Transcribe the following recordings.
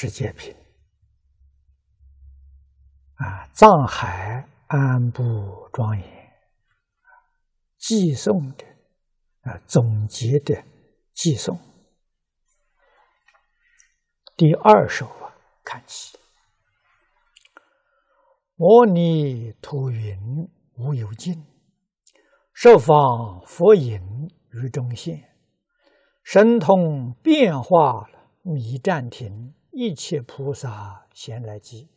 世界品，啊，藏海安布庄严，寄诵的啊，总结的寄诵，第二首啊，看起，摩尼吐云无有尽，受法佛影于中现，神通变化弥占停。一切菩萨闲来集。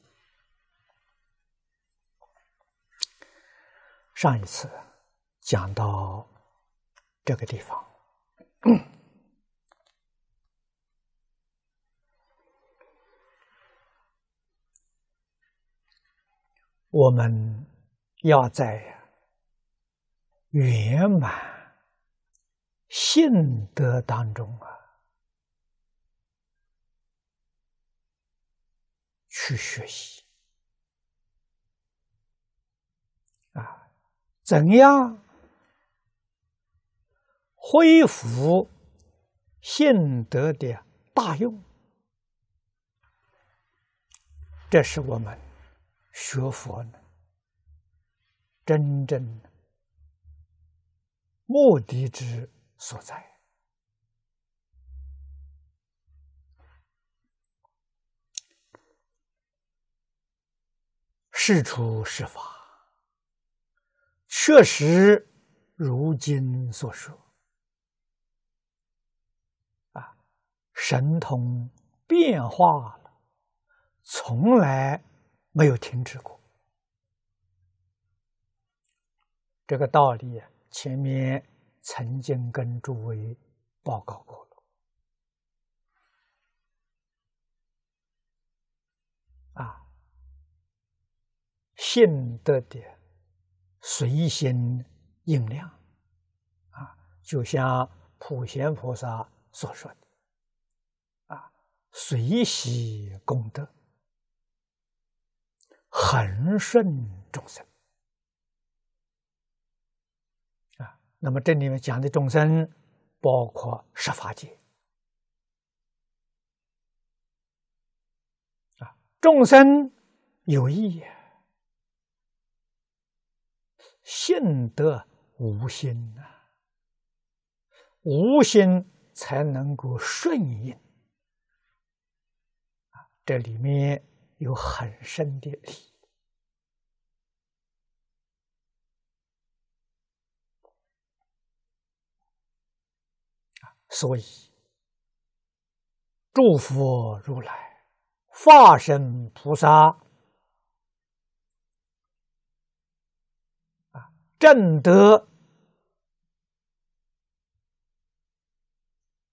上一次讲到这个地方，我们要在圆满信德当中啊。去学习啊，怎样恢复现德的大用？这是我们学佛呢真正目的之所在。是出是法，确实如今所说啊，神通变化了，从来没有停止过。这个道理啊，前面曾经跟诸位报告过了。信德的随心应量啊，就像普贤菩萨所说的啊，随喜功德，恒顺众生啊。那么这里面讲的众生，包括十法界啊，众生有意。啊。信得无心呐，无心才能够顺应啊，这里面有很深的理所以祝福如来、化身菩萨。正得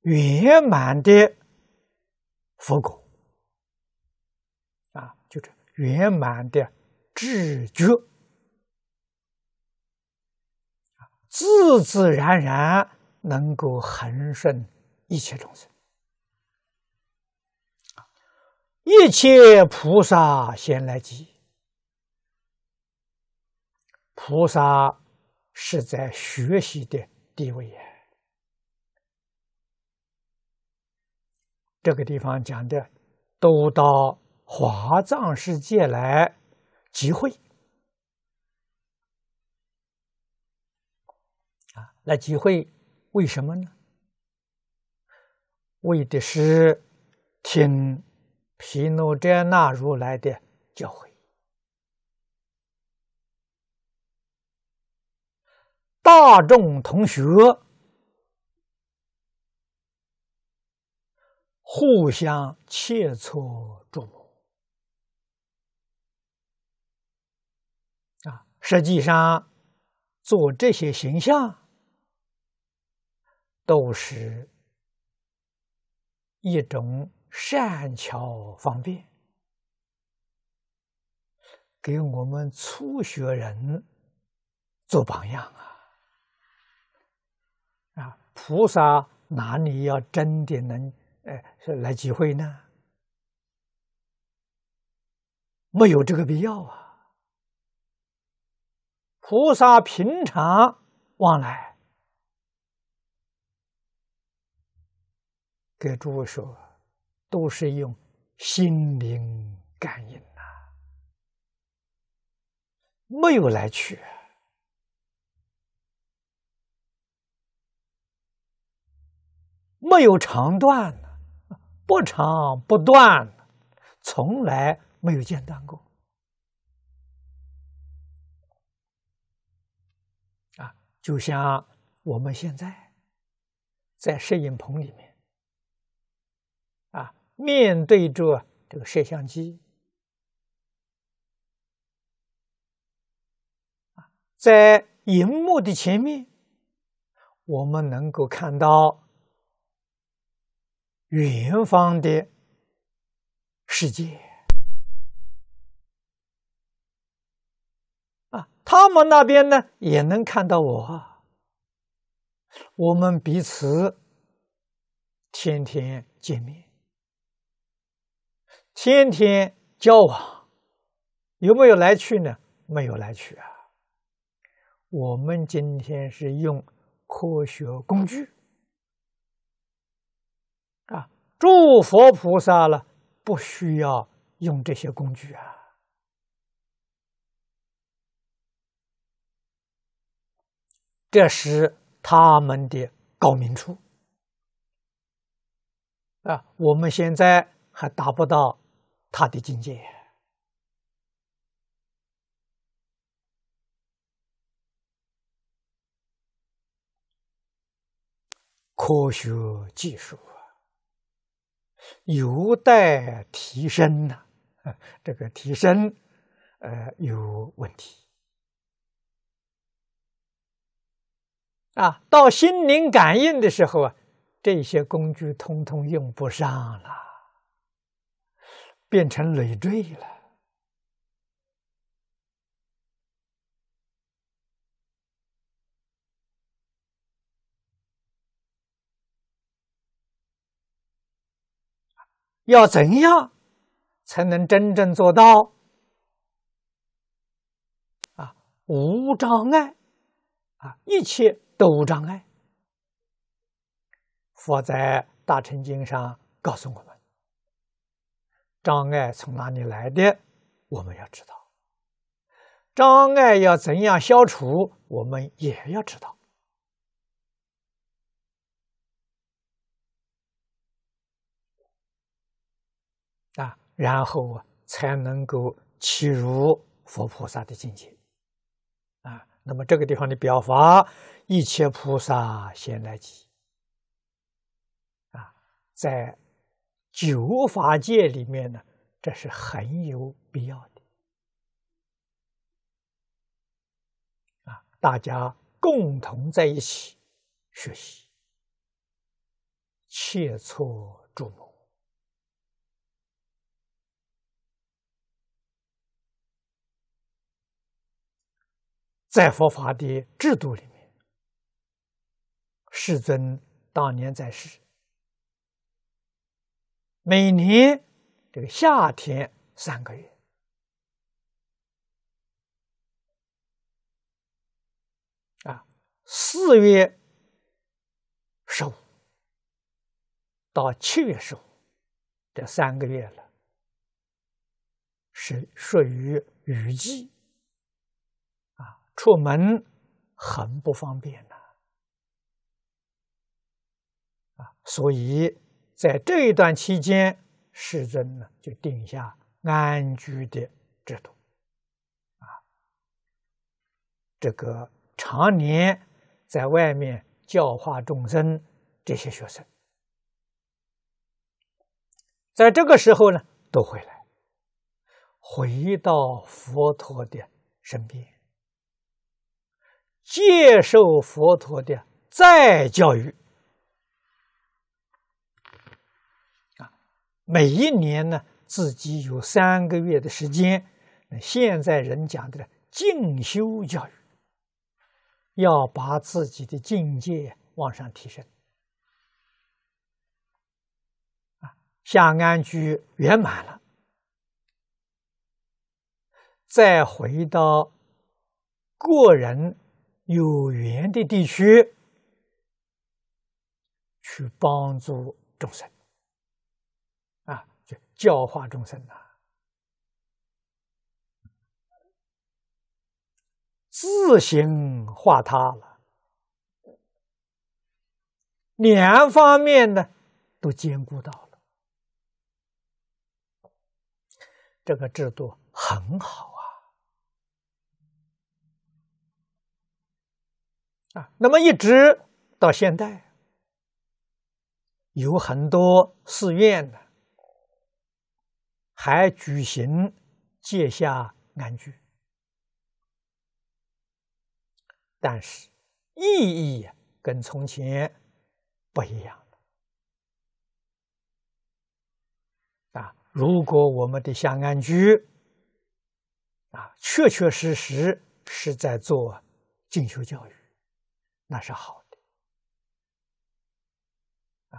圆满的佛果，啊，就是圆满的智觉，自自然然能够恒生一切众生，一切菩萨先来集。菩萨是在学习的地位呀，这个地方讲的，都到华藏世界来集会啊，来集会为什么呢？为的是听毗卢遮那如来的教诲。大众同学互相切磋琢磨啊！实际上，做这些形象，都是一种善巧方便，给我们初学人做榜样啊！菩萨哪里要真的能，哎，来机会呢？没有这个必要啊。菩萨平常往来，给诸位说，都是用心灵感应呐，没有来去。没有长断的，不长不断，从来没有间断过。啊，就像我们现在在摄影棚里面，啊，面对着这个摄像机，在荧幕的前面，我们能够看到。远方的世界啊，他们那边呢也能看到我。我们彼此天天见面，天天交往，有没有来去呢？没有来去啊。我们今天是用科学工具。诸佛菩萨呢，不需要用这些工具啊，这是他们的高明处啊。我们现在还达不到他的境界。科学技术。有待提升呐，这个提升，呃，有问题。啊，到心灵感应的时候啊，这些工具通通用不上了，变成累赘了。要怎样才能真正做到啊无障碍啊一切都无障碍？佛在《大乘经》上告诉我们：障碍从哪里来的，我们要知道；障碍要怎样消除，我们也要知道。然后才能够契入佛菩萨的境界啊！那么这个地方的表法，一切菩萨先来集啊，在九法界里面呢，这是很有必要的啊！大家共同在一起学习，切磋琢磨。在佛法的制度里面，世尊当年在世，每年这个夏天三个月，啊，四月十五到七月十五这三个月了，是属于雨季。出门很不方便呐，啊，所以在这一段期间，世尊呢就定下安居的制度，啊，这个常年在外面教化众生这些学生，在这个时候呢都回来，回到佛陀的身边。接受佛陀的再教育啊，每一年呢，自己有三个月的时间，现在人讲的进修教育，要把自己的境界往上提升啊，安居圆满了，再回到个人。有缘的地区去帮助众生，啊，就教化众生呐，自行化他了，两方面呢都兼顾到了，这个制度很好。那么一直到现代，有很多寺院呢，还举行戒下安居，但是意义跟从前不一样了。啊，如果我们的下安居啊，确确实实是在做进修教育。那是好的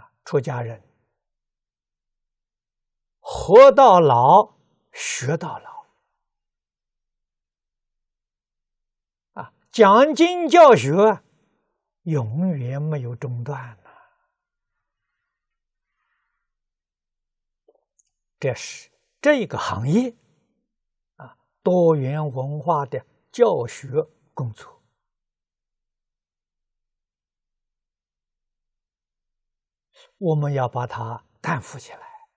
啊！出家人活到老，学到老啊！讲经教学永远没有中断呢。这是这个行业啊，多元文化的教学工作。我们要把它担负起来，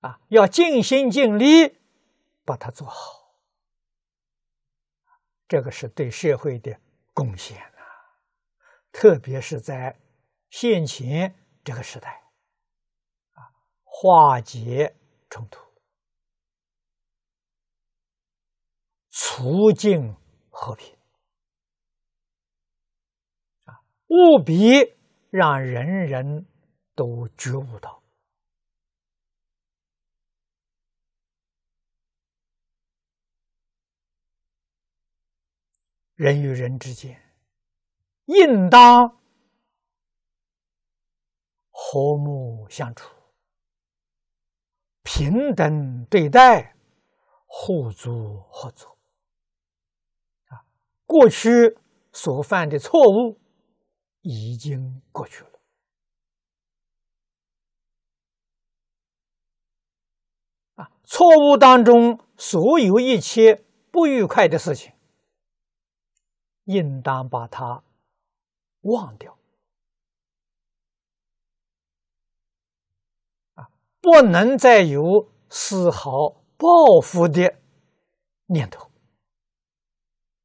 啊，要尽心尽力把它做好，这个是对社会的贡献呐，特别是在现前这个时代，啊，化解冲突，促进和平，啊，务必。让人人都觉悟到，人与人之间应当和睦相处、平等对待、互助合作。啊，过去所犯的错误。已经过去了，啊，错误当中所有一切不愉快的事情，应当把它忘掉，啊，不能再有丝毫报复的念头，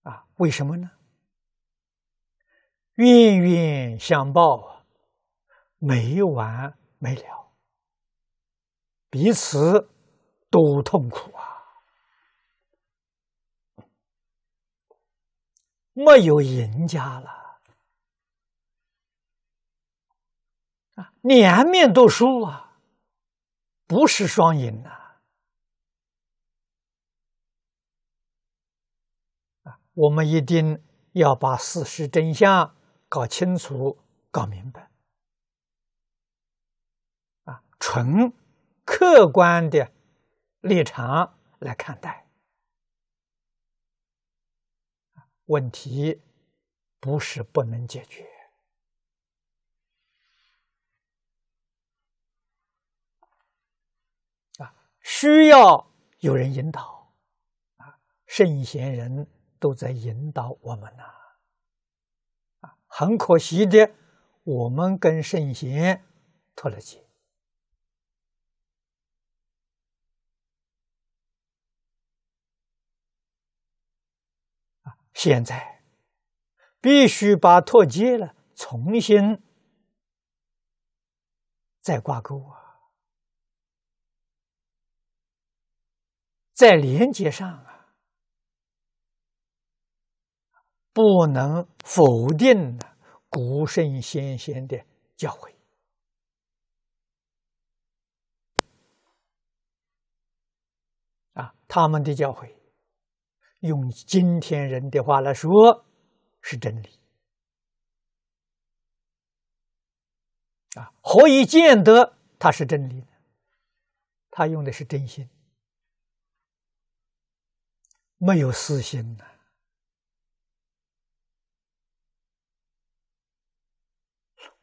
啊，为什么呢？冤冤相报啊，没完没了，彼此都痛苦啊，没有赢家了啊，两面都输啊，不是双赢呐！啊，我们一定要把事实真相。搞清楚、搞明白，啊，纯客观的立场来看待问题，不是不能解决，啊，需要有人引导，啊，圣贤人都在引导我们呐。很可惜的，我们跟圣贤脱了节啊！现在必须把脱节了重新再挂钩啊，在连接上。不能否定古圣先贤的教诲啊，他们的教诲，用今天人的话来说是真理。啊，何以见得他是真理呢？他用的是真心，没有私心呢。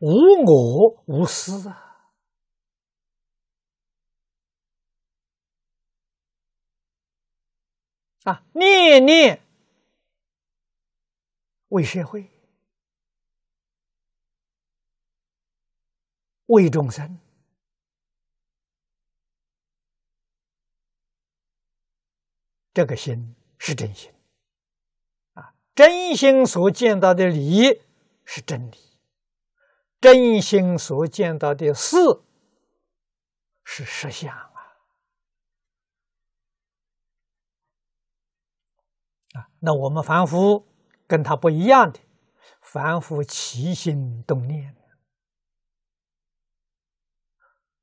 无我无私啊！啊，念念为社会、为众生，这个心是真心啊！真心所见到的理是真理。真心所见到的事是实相啊！啊，那我们凡夫跟他不一样的，凡夫起心动念，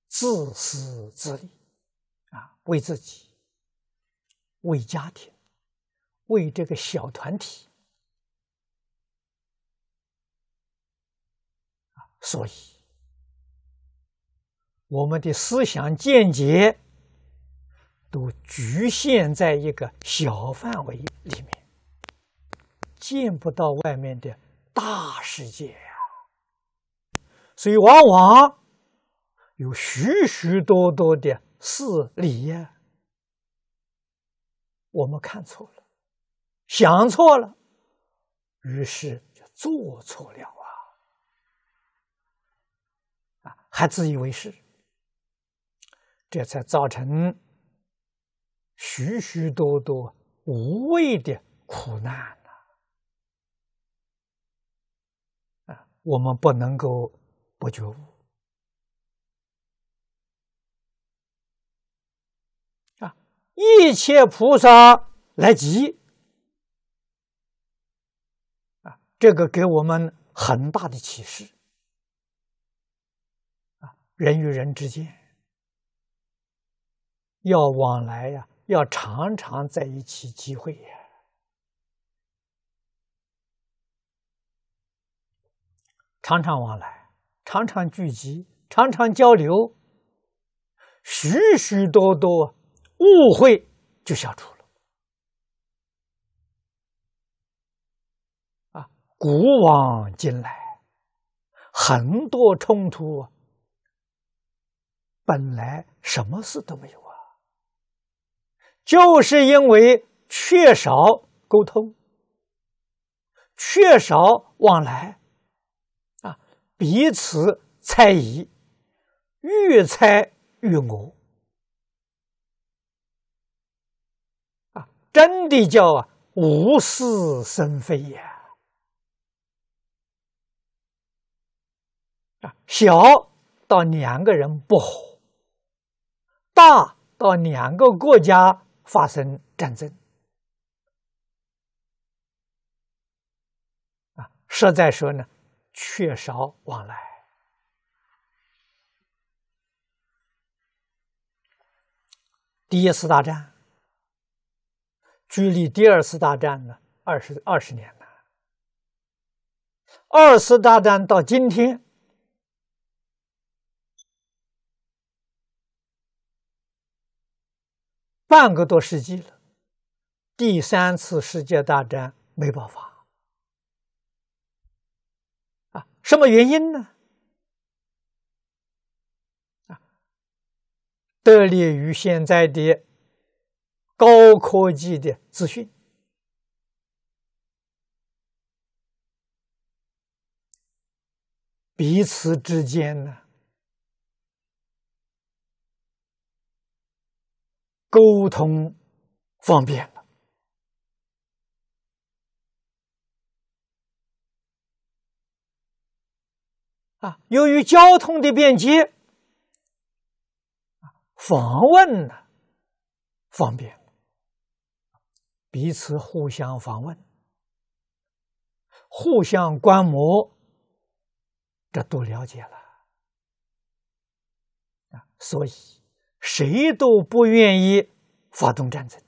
自私自利啊，为自己，为家庭，为这个小团体。所以，我们的思想见解都局限在一个小范围里面，见不到外面的大世界呀。所以，往往有许许多多的事理，呀、我们看错了，想错了，于是就做错了。还自以为是，这才造成许许多多无谓的苦难啊，我们不能够不觉悟啊！一切菩萨来集啊，这个给我们很大的启示。人与人之间要往来呀，要常常在一起聚会呀，常常往来，常常聚集，常常交流，许许多多误会就消除了。啊，古往今来，很多冲突。本来什么事都没有啊，就是因为缺少沟通，缺少往来啊，彼此猜疑，愈猜愈恶啊，真的叫啊无事生非呀！啊，小到两个人不和。大到两个国家发生战争，啊，说在说呢，缺少往来。第一次大战，距离第二次大战呢二十二十年了。二次大战到今天。半个多世纪了，第三次世界大战没爆发，啊，什么原因呢？啊，得力于现在的高科技的资讯，彼此之间呢？沟通方便了啊，由于交通的便捷，访问呢方便，彼此互相访问，互相观摩，这都了解了啊，所以。谁都不愿意发动战争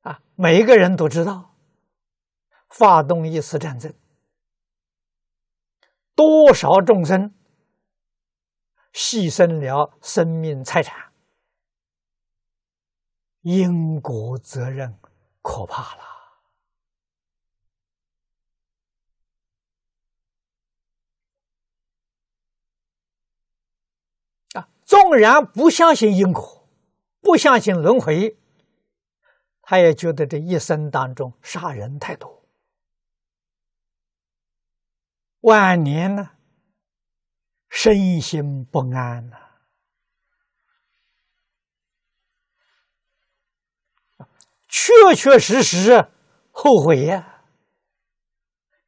啊！每一个人都知道，发动一次战争，多少众生牺牲了生命财产，因果责任可怕了。纵然不相信因果，不相信轮回，他也觉得这一生当中杀人太多，晚年呢，身心不安呐，确确实实后悔呀。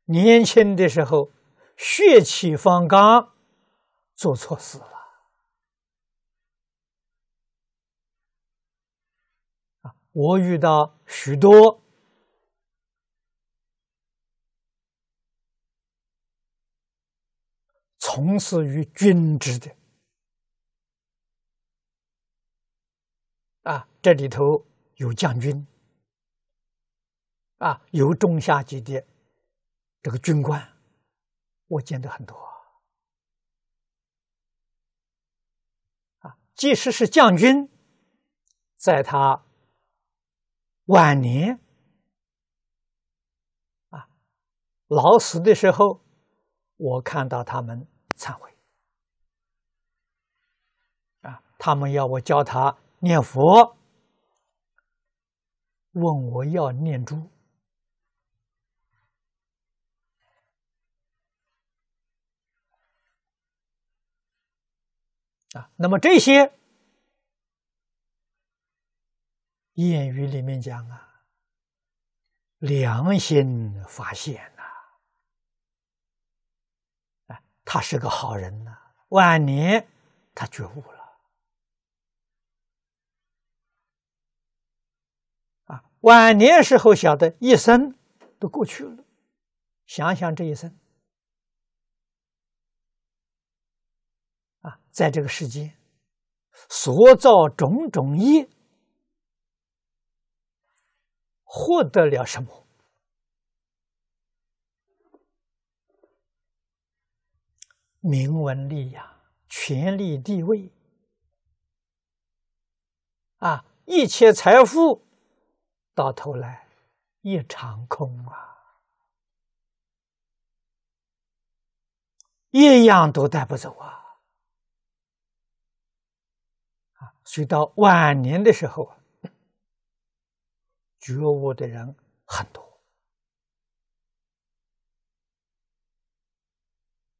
年轻的时候血气方刚，做错事了。我遇到许多从事于军职的啊，这里头有将军啊，有中下级的这个军官，我见得很多啊。即使是将军，在他。晚年啊，老死的时候，我看到他们忏悔啊，他们要我教他念佛，问我要念珠啊，那么这些。谚语里面讲啊，良心发现呐，啊，他是个好人呐。晚年他觉悟了，啊，晚年时候晓得一生都过去了，想想这一生，啊，在这个世界所造种种业。获得了什么？名闻利养、权力地位啊，一切财富，到头来一场空啊，一样都带不走啊！啊，所以到晚年的时候啊。觉悟的人很多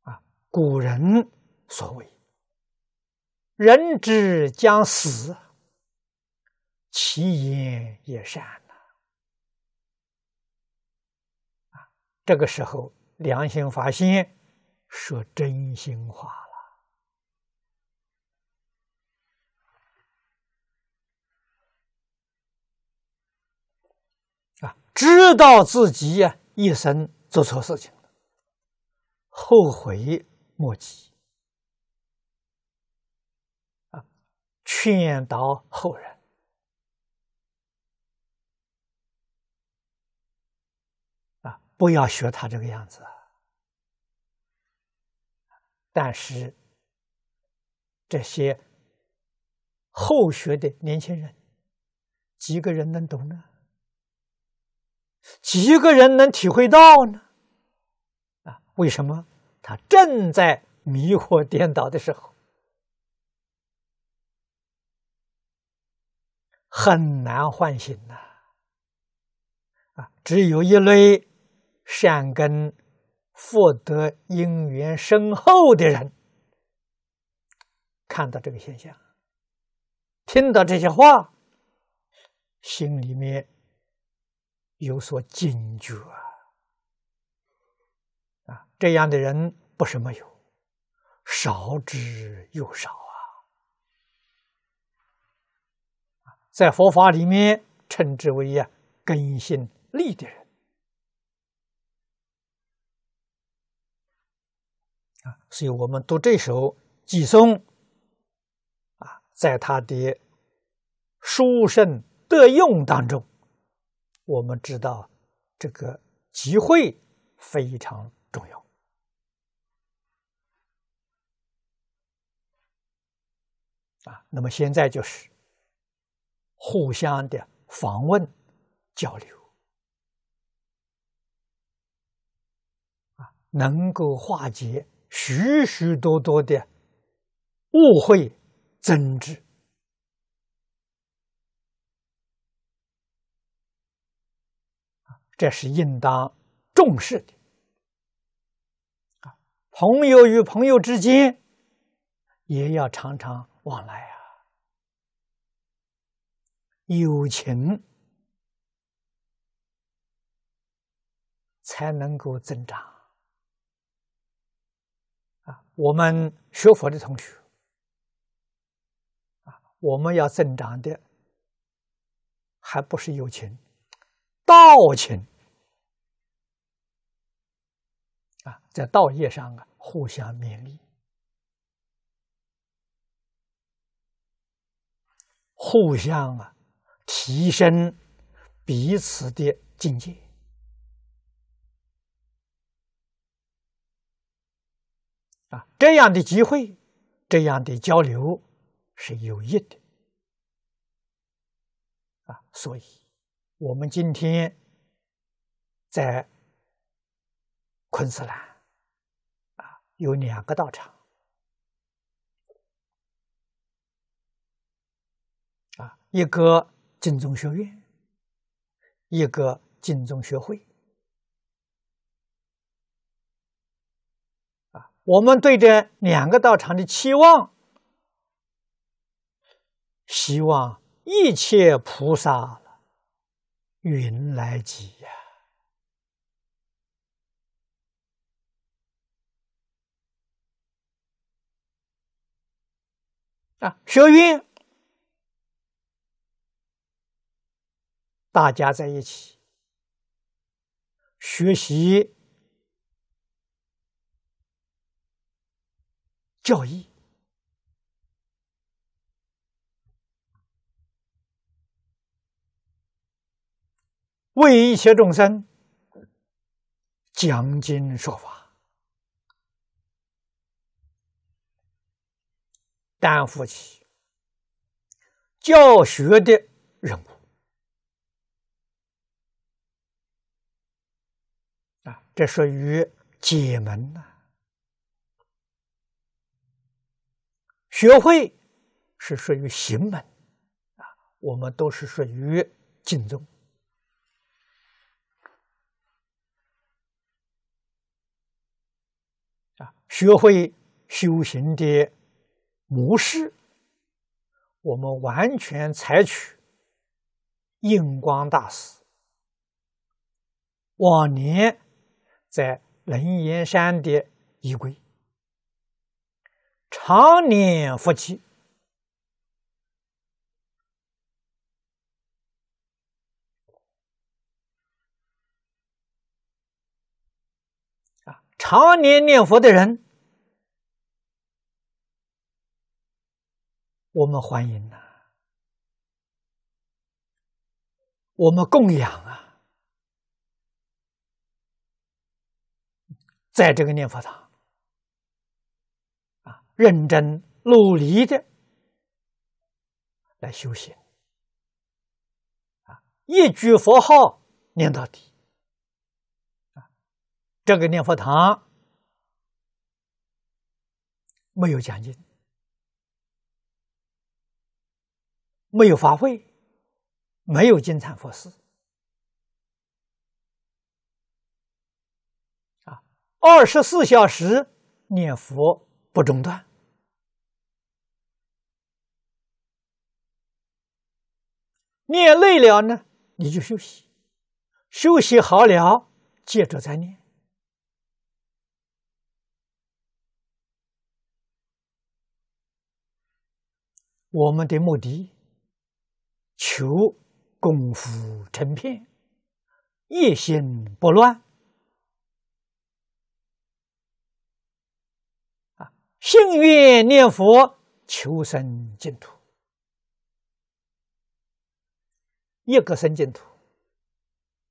啊！古人所谓“人之将死，其言也善”呐，啊，这个时候良心发现，说真心话。知道自己呀一生做错事情后悔莫及啊！劝导后人啊，不要学他这个样子。但是这些后学的年轻人，几个人能懂呢？几个人能体会到呢？啊，为什么他正在迷惑颠倒的时候，很难唤醒呐？啊，只有一类善根福德因缘深厚的人，看到这个现象，听到这些话，心里面。有所警觉，啊，这样的人不是没有，少之又少啊！在佛法里面称之为啊根性利的人啊，所以我们读这首偈松啊，在他的书生得用当中。我们知道，这个集会非常重要。啊，那么现在就是互相的访问交流，啊，能够化解许许多多的误会、争执。这是应当重视的啊！朋友与朋友之间也要常常往来啊，友情才能够增长啊！我们学佛的同学啊，我们要增长的还不是友情。道情啊，在道业上啊，互相勉励，互相啊提升彼此的境界啊，这样的机会，这样的交流是有益的啊，所以。我们今天在昆士兰啊，有两个道场啊，一个金宗学院，一个金宗学会啊。我们对这两个道场的期望，希望一切菩萨。云来集呀？啊，学运，大家在一起学习教义。为一切众生讲经说法，担负起教学的任务啊！这属于解门呐。学会是属于行门啊。我们都是属于敬宗。学会修行的模式，我们完全采取印光大师往年在龙岩山的仪规，常年佛七啊，常年念佛的人。我们欢迎呐，我们供养啊，在这个念佛堂啊，认真努力的来修行啊，一句佛号念到底啊，这个念佛堂没有奖金。没有发挥，没有金蝉佛事啊，二十四小时念佛不中断，念累了呢，你就休息，休息好了接着再念。我们的目的。求功夫成片，一心不乱啊！信愿念佛，求生净土。一个生净土，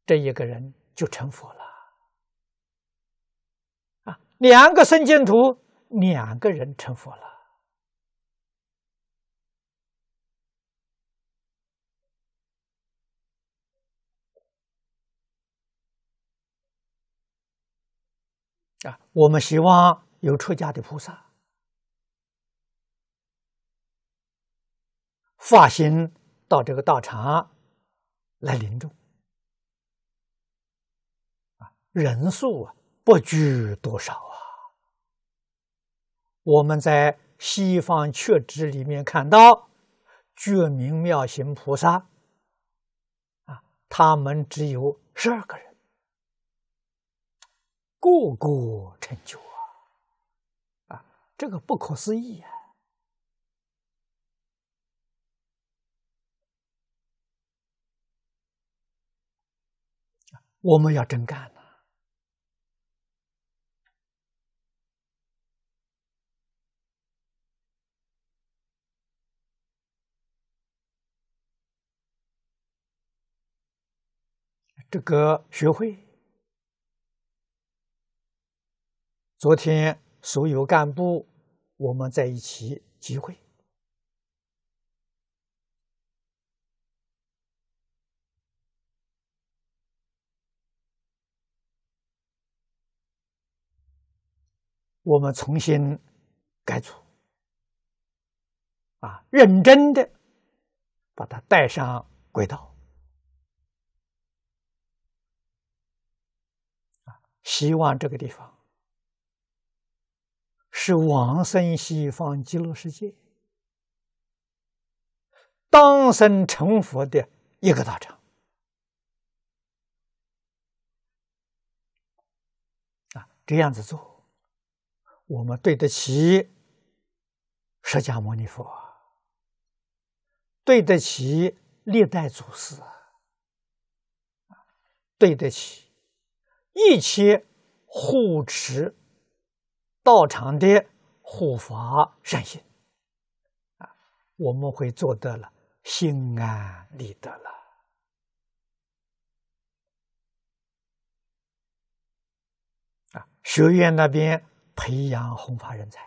这一个人就成佛了啊！两个生净土，两个人成佛了。啊，我们希望有出家的菩萨，法行到这个道场来临众啊，人数啊不拘多少啊。我们在《西方确旨里面看到，觉明妙行菩萨啊，他们只有十二个人。个个成就啊！啊，这个不可思议啊！我们要真干呐！这个学会。昨天，所有干部，我们在一起集会。我们重新改组，啊，认真的把它带上轨道。希望这个地方。是往生西方极乐世界、当生成佛的一个大场啊！这样子做，我们对得起释迦牟尼佛，对得起历代祖师，啊，对得起一切护持。道场的护法善心啊，我们会做到了心安理得了啊。学院那边培养弘法人才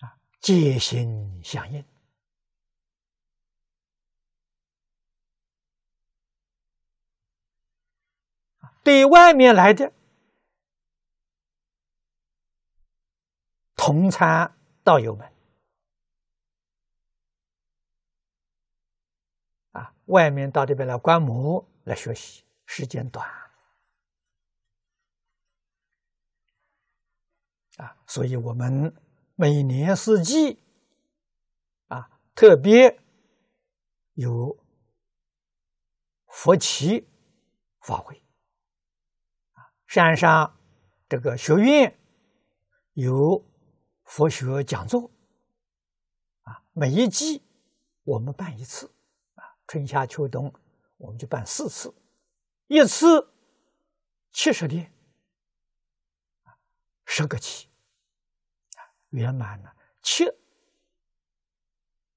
啊，戒心相应，对外面来的。同参道友们啊，外面到这边来观摩、来学习，时间短啊，所以我们每年四季啊，特别有佛旗法会山上这个学院有。佛学讲座啊，每一季我们办一次啊，春夏秋冬我们就办四次，一次七十天，啊，十个期，啊，圆满了。七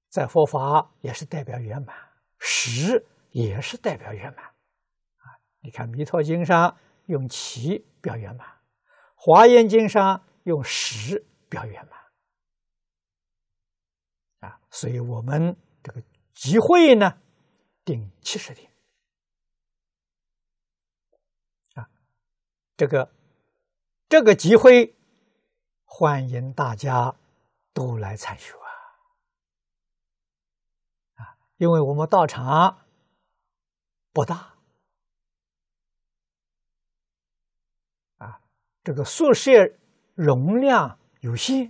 在佛法也是代表圆满，十也是代表圆满啊。你看《弥陀经》上用七表圆满，《华严经》上用十。表演吧。啊，所以我们这个集会呢，定七十天。啊，这个这个集会欢迎大家都来参学，啊，因为我们道场不大，啊，这个宿舍容量。有些，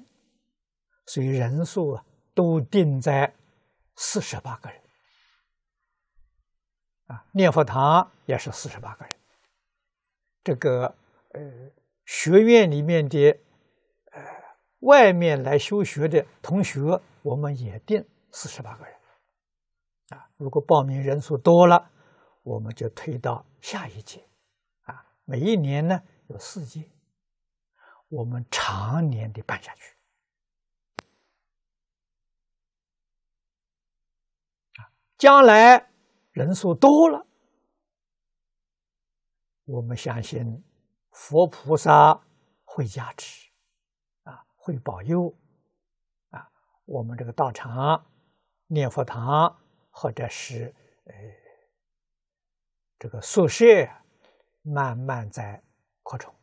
所以人数啊都定在四十八个人。啊，念佛堂也是四十八个人。这个呃，学院里面的呃，外面来修学的同学，我们也定四十八个人。啊，如果报名人数多了，我们就推到下一届。啊，每一年呢有四届。我们常年的办下去，将来人数多了，我们相信佛菩萨会加持，啊，会保佑，啊，我们这个道场、念佛堂或者是呃这个宿舍，慢慢在扩充。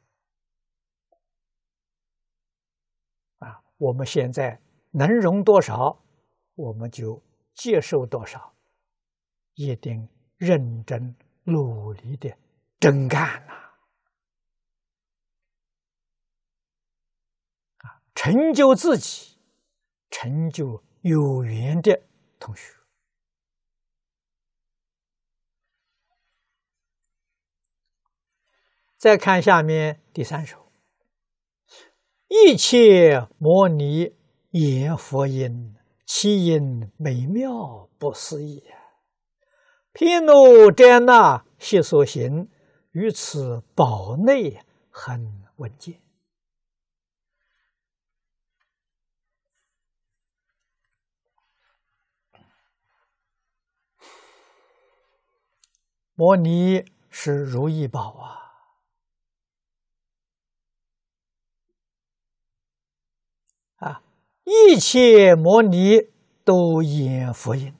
我们现在能容多少，我们就接受多少，一定认真努力的真干呐！啊，成就自己，成就有缘的同学。再看下面第三首。一切摩尼言：“佛音，其音美妙不思议，毗卢遮那悉所行，于此宝内很稳健。摩尼是如意宝啊。”一切摩尼都演佛音，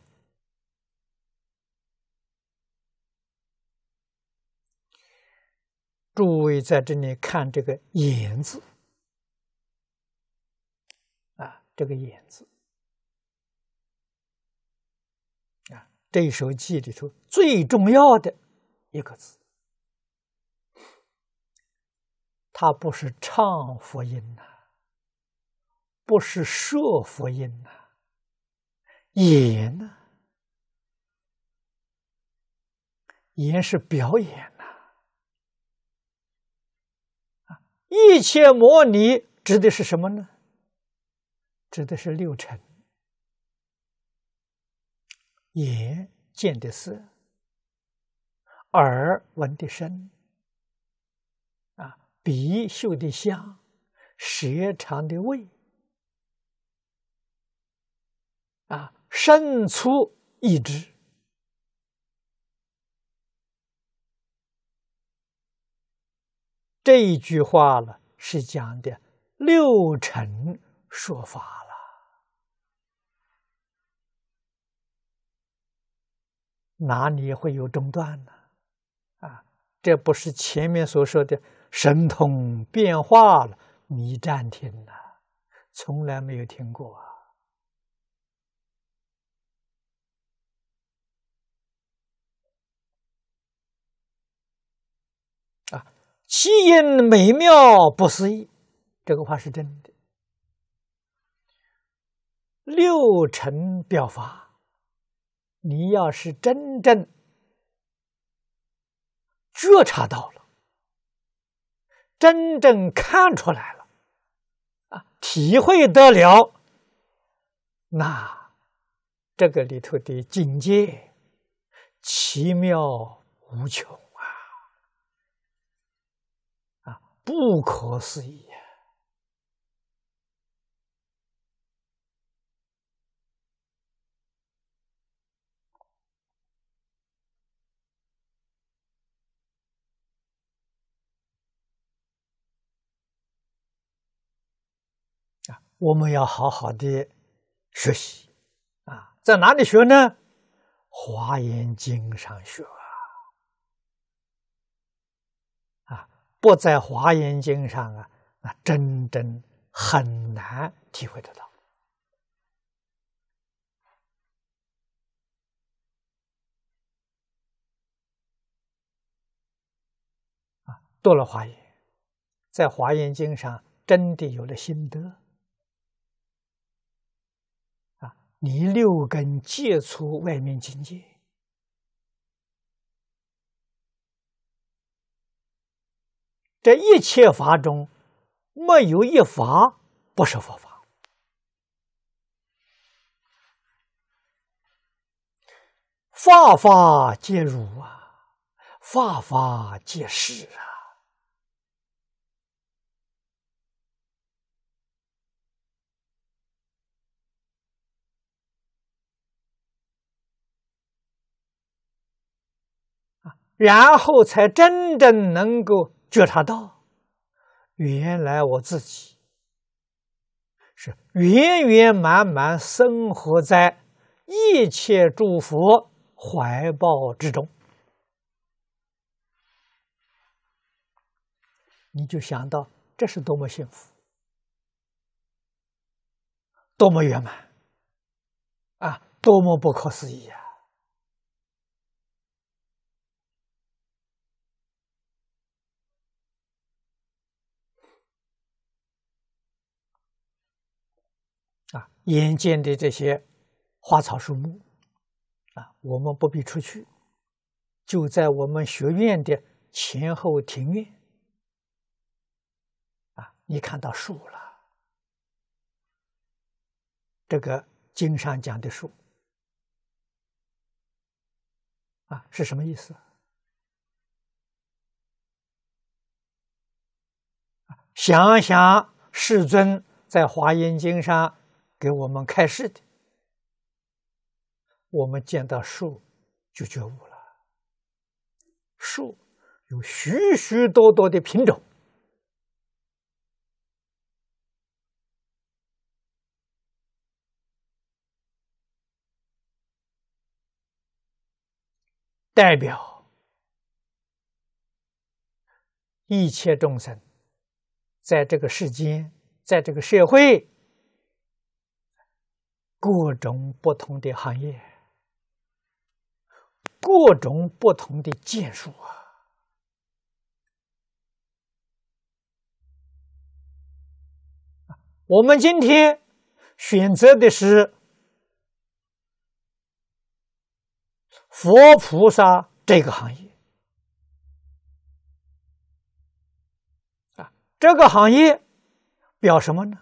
诸位在这里看这个“言”字啊，这个“言”字啊，这一首偈里头最重要的一个字，它不是唱佛音呐。不是说佛音呐，也呢？言是表演呐。啊，一切模拟指的是什么呢？指的是六尘。眼见的是，耳闻的声，啊，鼻嗅的香，舌尝的味。啊，胜出一只。这一句话呢，是讲的六成说法了，哪里会有中断呢？啊，这不是前面所说的神通变化了，弥战听了，从来没有听过。其引美妙不思议，这个话是真的。六尘表法，你要是真正觉察到了，真正看出来了，啊，体会得了，那这个里头的境界奇妙无穷。不可思议啊！我们要好好的学习啊，在哪里学呢？华严经上学。不在华严经上啊，那真正很难体会得到。啊，到了华严，在华严经上真的有了心得。啊，你六根接触外面境界。这一切法中，没有一法不是佛法，法法皆如啊，法法皆是啊，然后才真正能够。觉察到，原来我自己是圆圆满满生活在一切诸佛怀抱之中，你就想到这是多么幸福，多么圆满，啊，多么不可思议呀！眼见的这些花草树木，啊，我们不必出去，就在我们学院的前后庭院，啊，你看到树了，这个经上讲的树，啊，是什么意思？想想世尊在华严经上。给我们开示的，我们见到树就觉悟了。树有许许多多的品种，代表一切众生在这个世间，在这个社会。各种不同的行业，各种不同的建树啊！我们今天选择的是佛菩萨这个行业啊，这个行业表什么呢？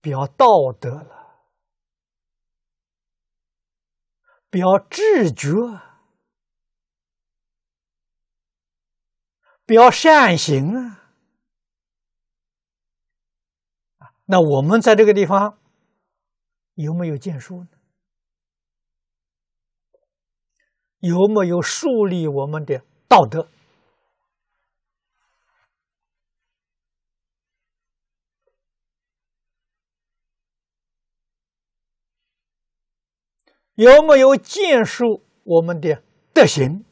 表道德了，表自觉，表善行啊！那我们在这个地方有没有建树呢？有没有树立我们的道德？有没有建树我们的德行、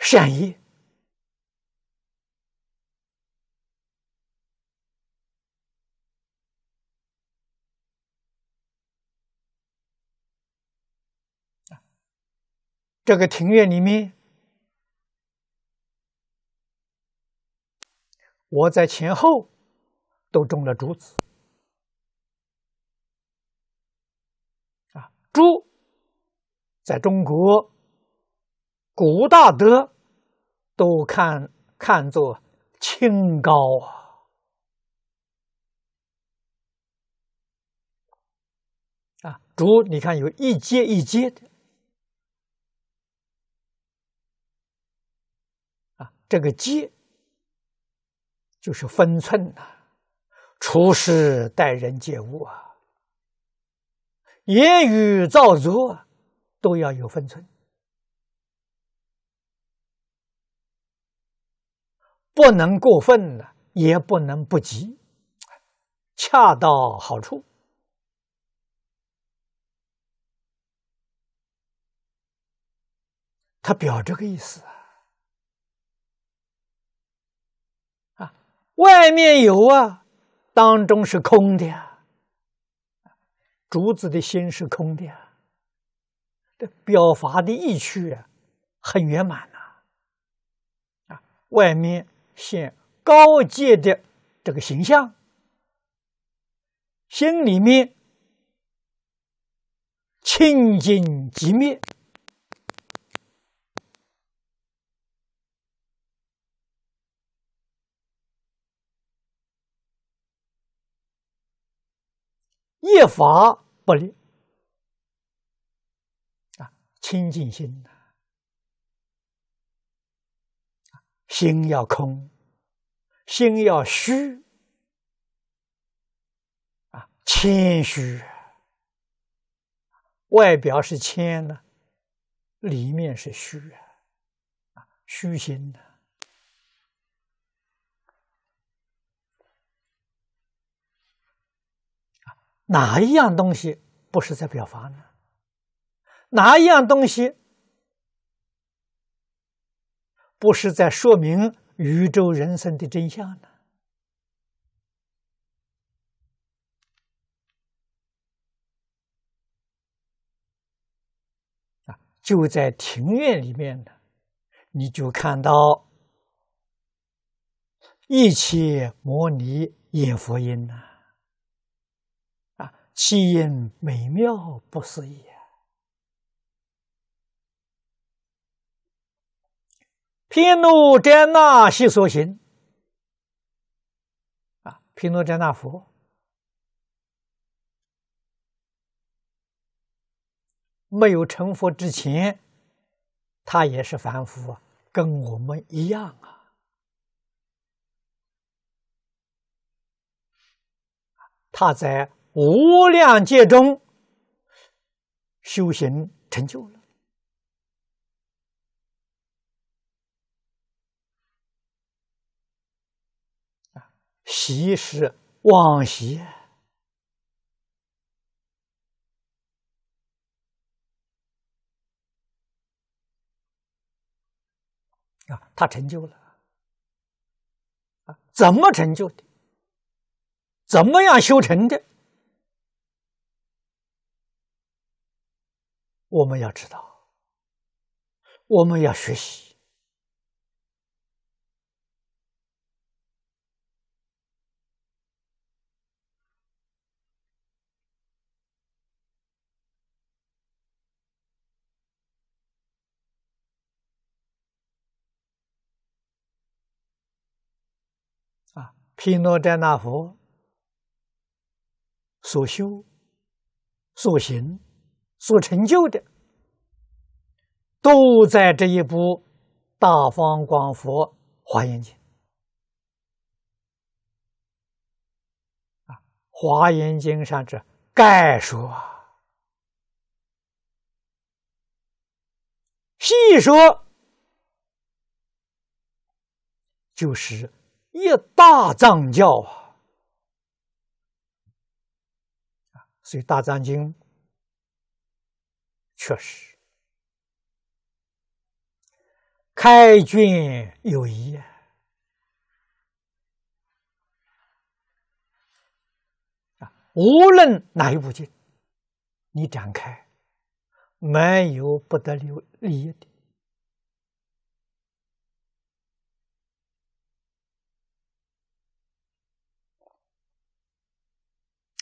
善意？这个庭院里面，我在前后。都种了竹子，啊，竹在中国古大德都看看作清高啊。啊，竹你看有一阶一阶的，啊，这个阶就是分寸呐。处事待人接物啊，言语造作啊，都要有分寸，不能过分了，也不能不及，恰到好处。他表这个意思啊，外面有啊。当中是空的，竹子的心是空的，这表法的意趣啊，很圆满呐！啊，外面现高阶的这个形象，心里面清净极灭。越罚不利啊！清净心心要空，心要虚啊，谦虚。外表是谦呢，里面是虚啊，虚心的。哪一样东西不是在表法呢？哪一样东西不是在说明宇宙人生的真相呢？啊，就在庭院里面呢，你就看到一切摩尼演佛音呢。其因美妙不思议，贫罗真那悉所行啊，贫罗真那佛，没有成佛之前，他也是凡夫啊，跟我们一样啊，他在。无量界中，修行成就了啊！习时往习啊，他成就了啊！怎么成就的？怎么样修成的？我们要知道，我们要学习啊，皮诺占那佛所修、所行。所成就的，都在这一部《大方广佛华严经》啊，《华严经》上这概述、细说，就是一大藏教啊，所以《大藏经》。确实，开军有益啊！无论哪一部剧，你展开，没有不得留利益的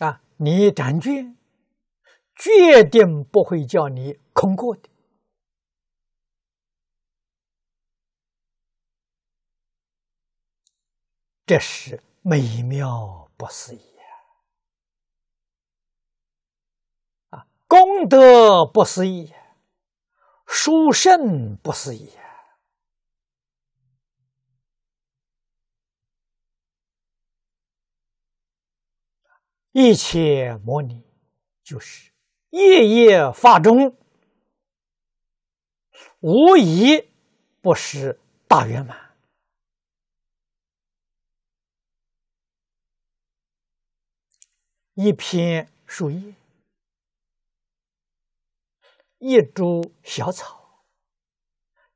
啊！你展军。决定不会叫你空过的，这是美妙不思议啊！功德不思议，殊胜不思议，一切模拟就是。夜夜发中，无疑不是大圆满。一片树叶，一株小草，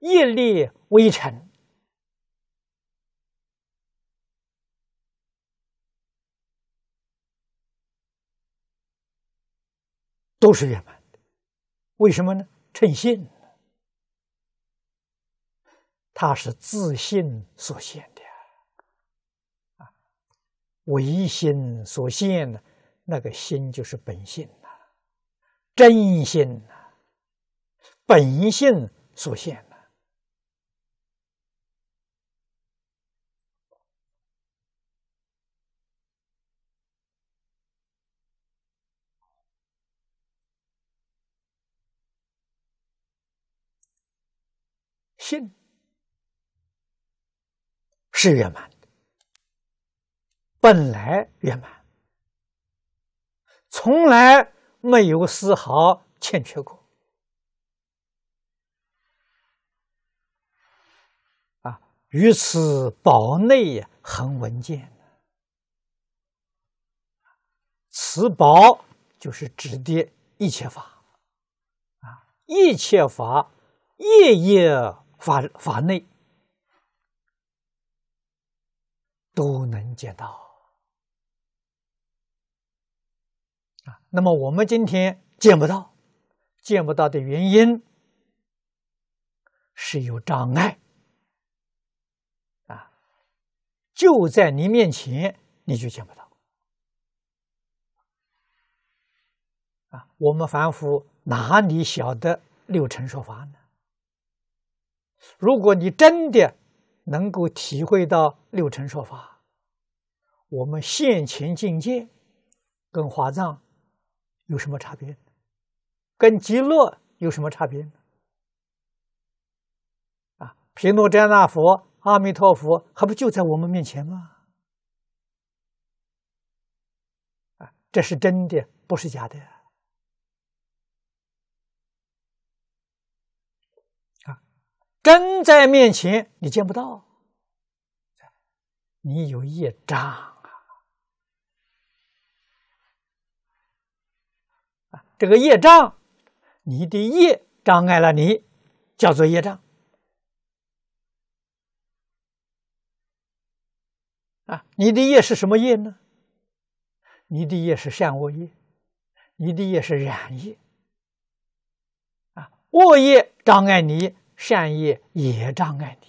一粒微尘。都是圆满的，为什么呢？称心，它是自信所现的啊，唯心所现的，那个心就是本性呐，真心呐，本性所现的。信是圆满的，本来圆满，从来没有丝毫欠缺过。啊，于此宝内恒闻见，此宝就是指的一切法啊，一切法，夜夜。法法内都能见到啊！那么我们今天见不到，见不到的原因是有障碍啊！就在你面前，你就见不到啊！我们凡夫哪里晓得六尘说法呢？如果你真的能够体会到六成说法，我们现前境界跟华藏有什么差别？跟极乐有什么差别啊，毗卢遮那佛、阿弥陀佛还不就在我们面前吗？啊，这是真的，不是假的。真在面前，你见不到，你有业障啊！啊，这个业障，你的业障碍了你，叫做业障。啊，你的业是什么业呢？你的业是善恶业，你的业是染业。啊，恶业障碍你。善业也障碍你。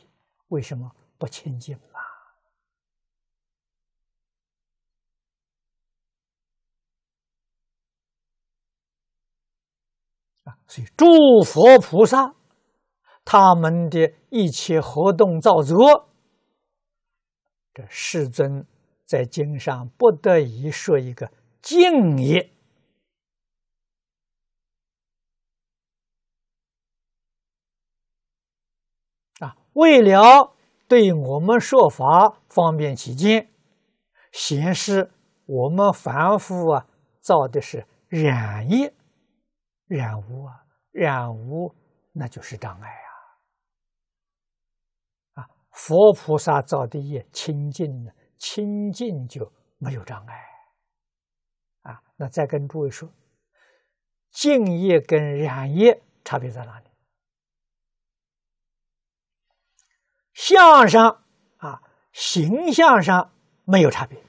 为什么不清净嘛？啊，所以诸佛菩萨他们的一切活动造作，这世尊在经上不得已说一个净业。为了对我们说法方便起见，显示我们凡夫啊造的是染业，染污啊，染污那就是障碍呀。啊，佛菩萨造的业清净，清净就没有障碍。啊，那再跟诸位说，净业跟染业差别在哪里？相上啊，形象上没有差别。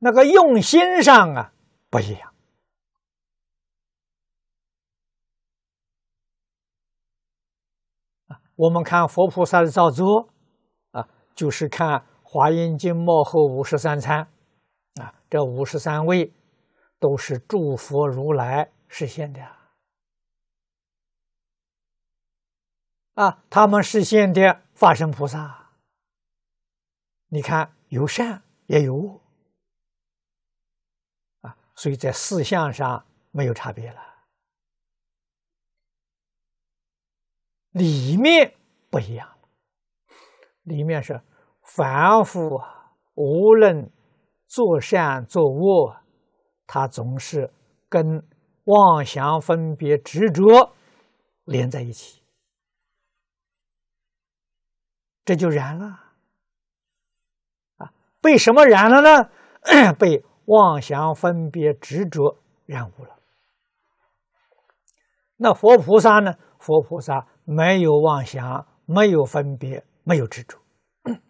那个用心上啊，不一样我们看佛菩萨的造作啊，就是看华严经末后五十三参啊，这五十三位。都是诸佛如来实现的啊！他们实现的法身菩萨，你看有善也有恶啊，所以在四相上没有差别了，里面不一样了。里面是凡夫，啊，无论做善做恶。它总是跟妄想、分别、执着连在一起，这就燃了啊！被什么燃了呢？被妄想、分别、执着染污了。那佛菩萨呢？佛菩萨没有妄想，没有分别，没有执着，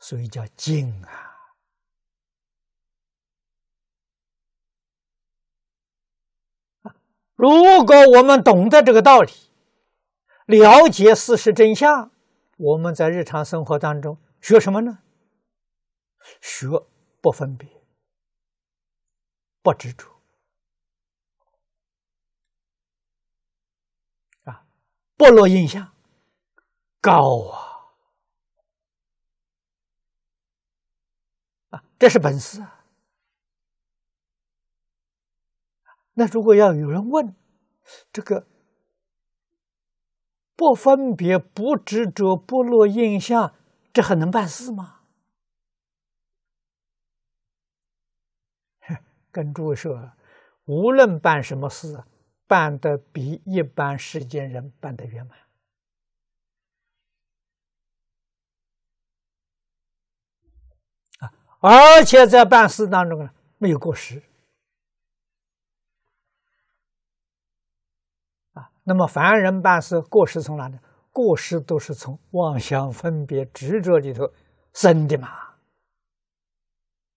所以叫静啊。如果我们懂得这个道理，了解事实真相，我们在日常生活当中学什么呢？学不分别，不执着，啊，不落印象，高啊，啊，这是本事。啊！那如果要有人问，这个不分别、不执着、不落印象，这还能办事吗？跟诸位说，无论办什么事，办的比一般世间人办的圆满而且在办事当中呢，没有过失。那么凡人办事过失从哪里？过失都是从妄想、分别、执着里头生的嘛。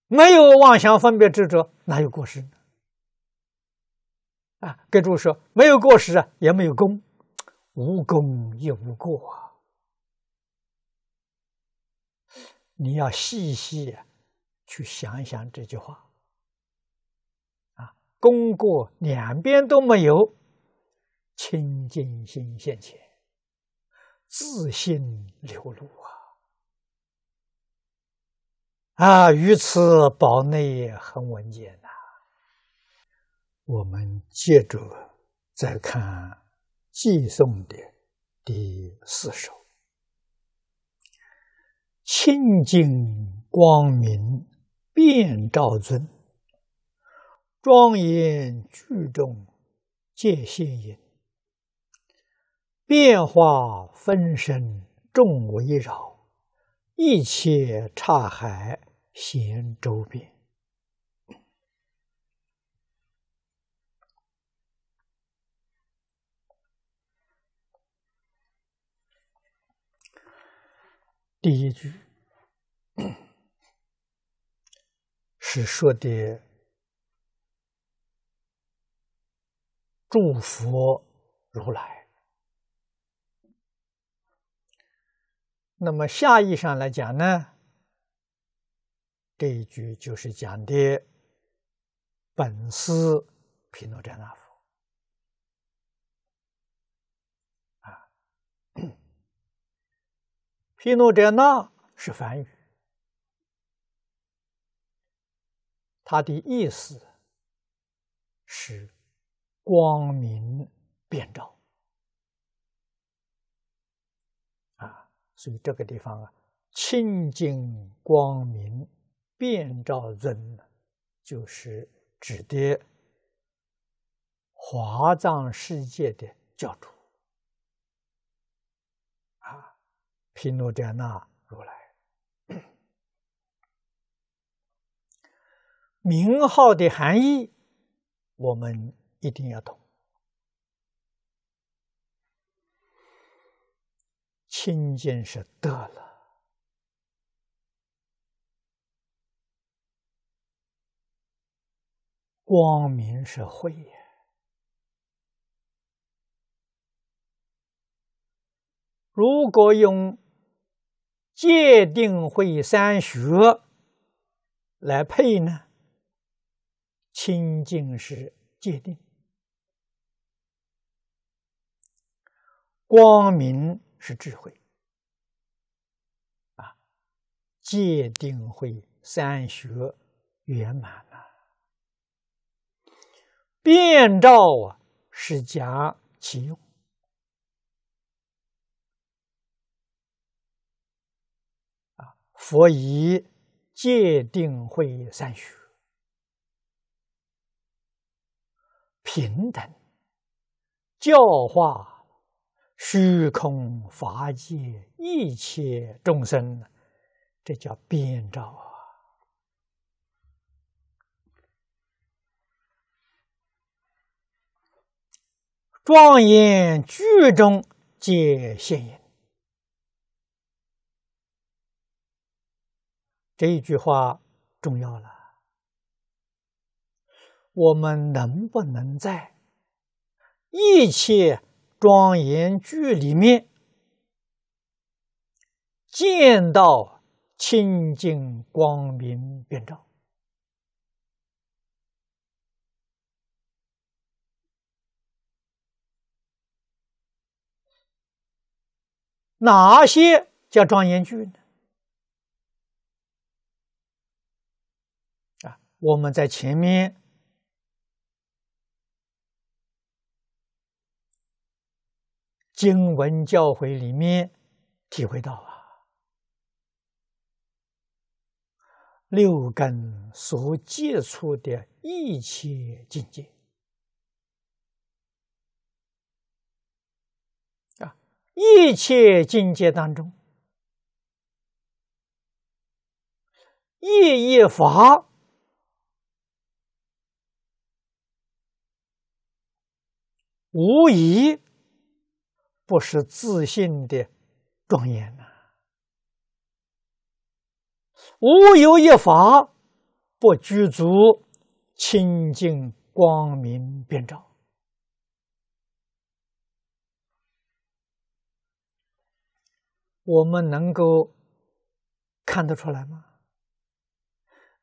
没有妄想、分别、执着，哪有过失？啊，跟诸说，没有过失啊，也没有功，无功也无过啊。你要细细去想想这句话。啊，功过两边都没有。清净心现前，自信流露啊！啊，于此宝内恒文件呐。我们接着再看寄送的第四首：清净光明遍照尊，庄严具众皆现也。变化分身众围绕，一切刹海行周遍。第一句是说的祝福如来。那么，下意上来讲呢，这一句就是讲的“本师毗卢遮那佛”啊，毗卢遮那是梵语，它的意思是光明遍照。所以这个地方啊，清净光明遍照尊就是指的华藏世界的教主啊，毗卢遮那如来。名号的含义，我们一定要懂。清净是德了，光明是慧眼。如果用界定慧三学来配呢，清净是界定，光明。是智慧啊，界定会三学圆满了，遍照啊是讲其用啊，佛以界定会三学平等教化。虚空法界一切众生，这叫变照啊！庄严句中皆现言。这一句话重要了。我们能不能在一切？庄严句里面见到清净光明遍照，哪些叫庄严句呢？啊，我们在前面。经文教诲里面体会到啊，六根所接触的一切境界啊，一切境界当中，业业法无疑。不是自信的庄严呐！无有一法不具足，清净光明遍照。我们能够看得出来吗？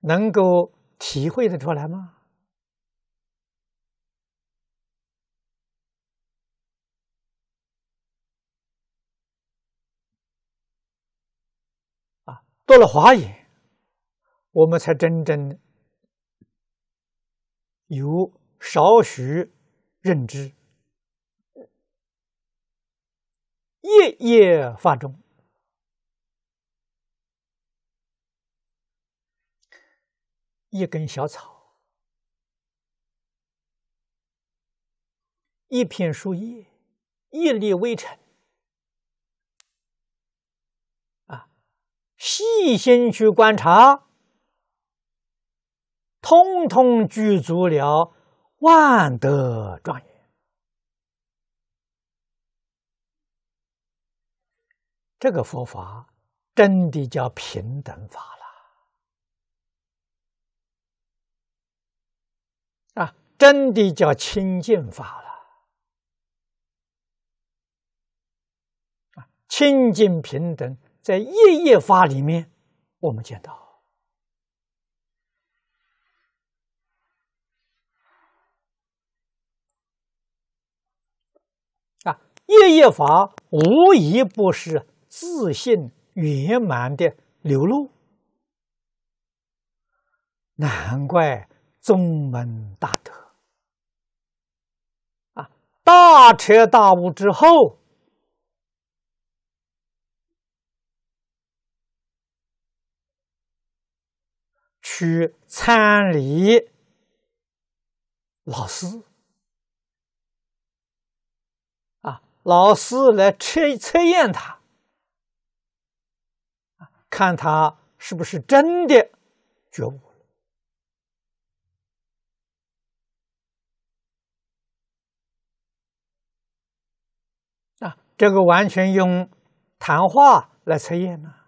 能够体会得出来吗？做了华严，我们才真正有少许认知。夜夜发中，一根小草，一片树叶，一粒微尘。细心去观察，通通具足了万德庄严。这个佛法真的叫平等法了啊！真的叫清净法了啊！清净平等。在夜夜法里面，我们见到啊，夜夜法无一不是自信圆满的流露，难怪宗门大德啊，大彻大悟之后。去参礼老师啊，老师来测测验他，看他是不是真的觉悟了啊？这个完全用谈话来测验呢。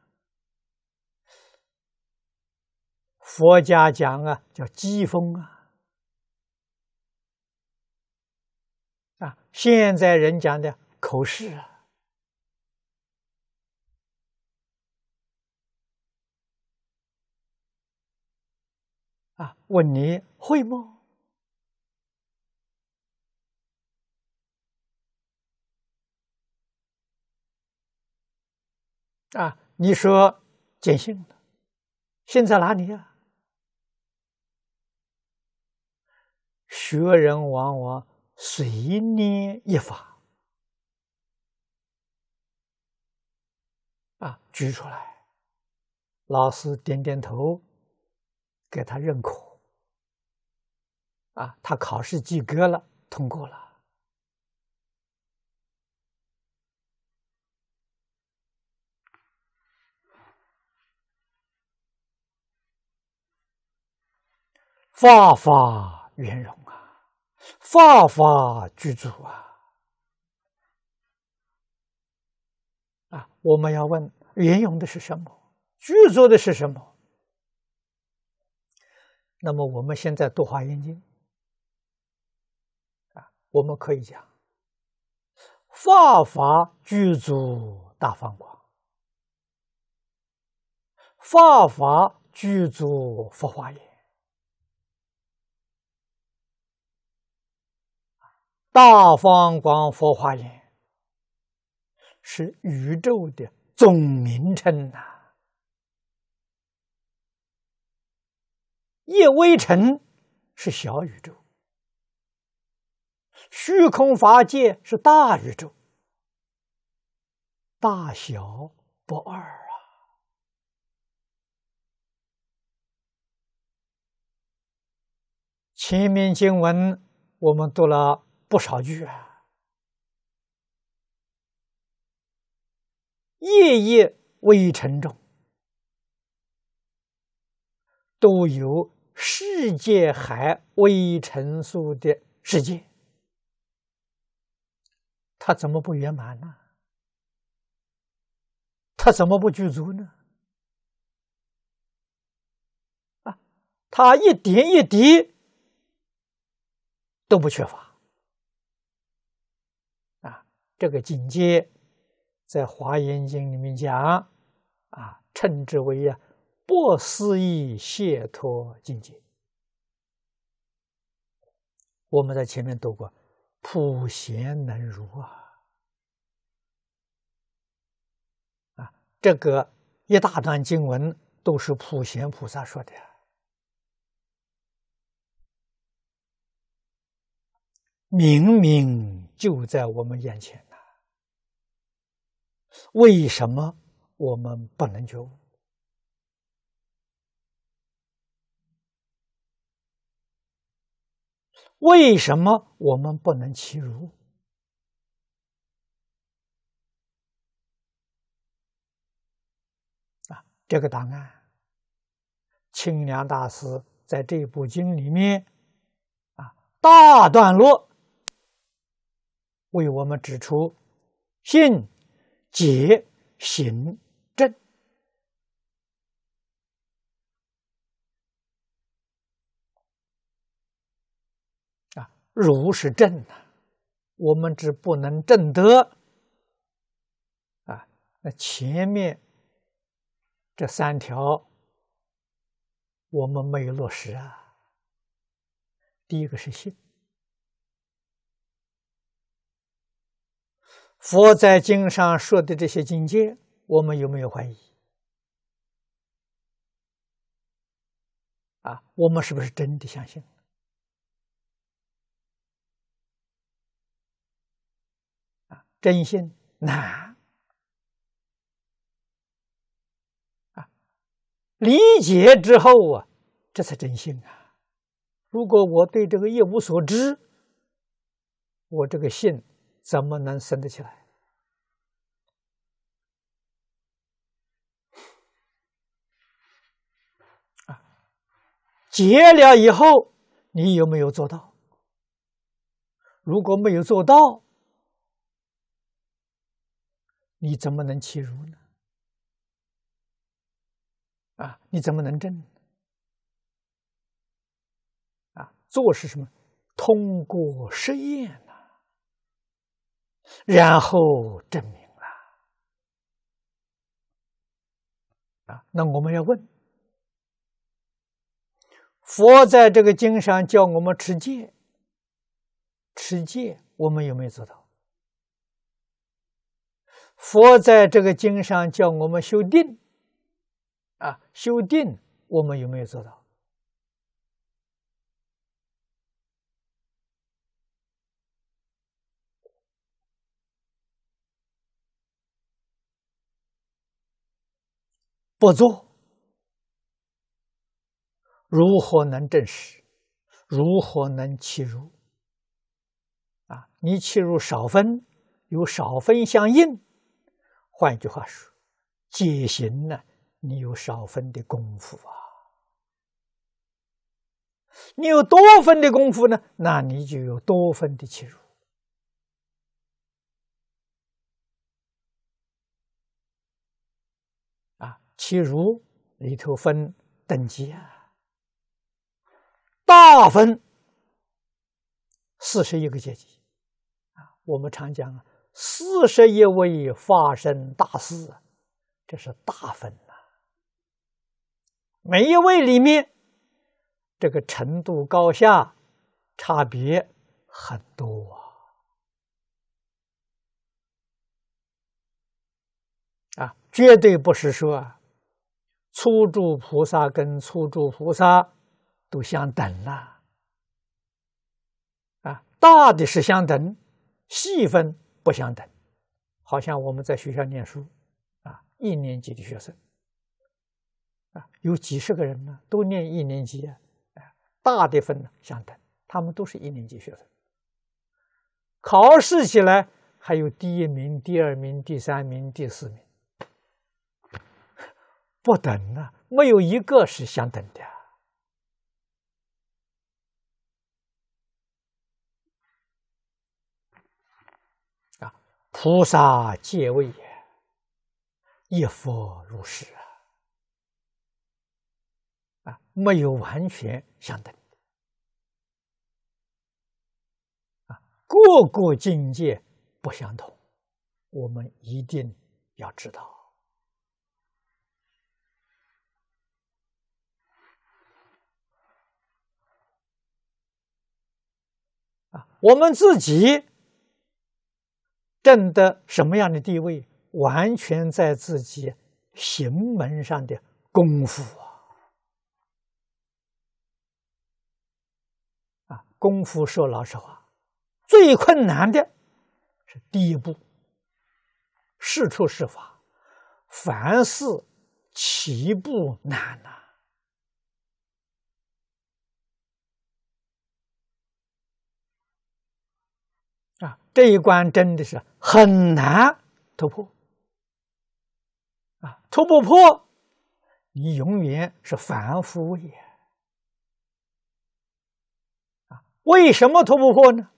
佛家讲啊，叫机风啊，啊，现在人讲的口是啊，啊，问你会吗？啊，你说减性了，性在哪里呀？学人往往随念一法，啊，举出来，老师点点头，给他认可，啊，他考试及格了，通过了，法法圆融。法法具足啊！啊，我们要问运用的是什么？具足的是什么？那么我们现在多花眼睛啊，我们可以讲法法具足大放光，法法具足佛法也。大方广佛化音是宇宙的总名称呐，叶微尘是小宇宙，虚空法界是大宇宙，大小不二啊。前面经文我们读了。不少句啊，夜夜微尘中，都有世界还未成熟的世界，他怎么不圆满呢？他怎么不具足呢？啊，他一点一滴都不缺乏。这个境界，在《华严经》里面讲啊，称之为啊“不思议解脱境界”。我们在前面读过“普贤能如”啊，啊，这个一大段经文都是普贤菩萨说的，明明就在我们眼前。为什么我们不能觉悟？为什么我们不能其如？啊，这个答案，清凉大师在这部经里面，啊，大段落为我们指出信。解行正啊，如是正呢？我们只不能正德啊。那前面这三条我们没有落实啊。第一个是信。佛在经上说的这些境界，我们有没有怀疑？啊，我们是不是真的相信？啊，真心难。啊，理解之后啊，这才真信啊。如果我对这个一无所知，我这个信。怎么能生得起来？啊，结了以后，你有没有做到？如果没有做到，你怎么能起如呢？啊，你怎么能证呢？啊，做是什么？通过实验。然后证明了啊！那我们要问，佛在这个经上叫我们持戒，持戒我们有没有做到？佛在这个经上叫我们修定，啊，修定我们有没有做到？不做，如何能证实？如何能切入？啊，你切入少分，有少分相应；换一句话说，戒行呢，你有少分的功夫啊。你有多分的功夫呢？那你就有多分的切入。其如里头分等级啊，大分四十一个阶级啊，我们常讲啊，四十一位发生大事，这是大分呐。每一位里面，这个程度高下差别很多啊，啊，绝对不是说。初住菩萨跟初住菩萨都相等了，啊，大的是相等，细分不相等。好像我们在学校念书，啊，一年级的学生，啊，有几十个人呢，都念一年级啊，大的分呢相等，他们都是一年级学生，考试起来还有第一名、第二名、第三名、第四名。不等呢，没有一个是相等的啊！菩萨戒位也，一佛如是啊，没有完全相等啊，各个境界不相同，我们一定要知道。我们自己挣得什么样的地位，完全在自己行门上的功夫啊！啊，功夫说老实话，最困难的是第一步，是处是法，凡事起步难呐。这一关真的是很难突破啊！突破破，你永远是凡夫也啊！为什么突破破呢？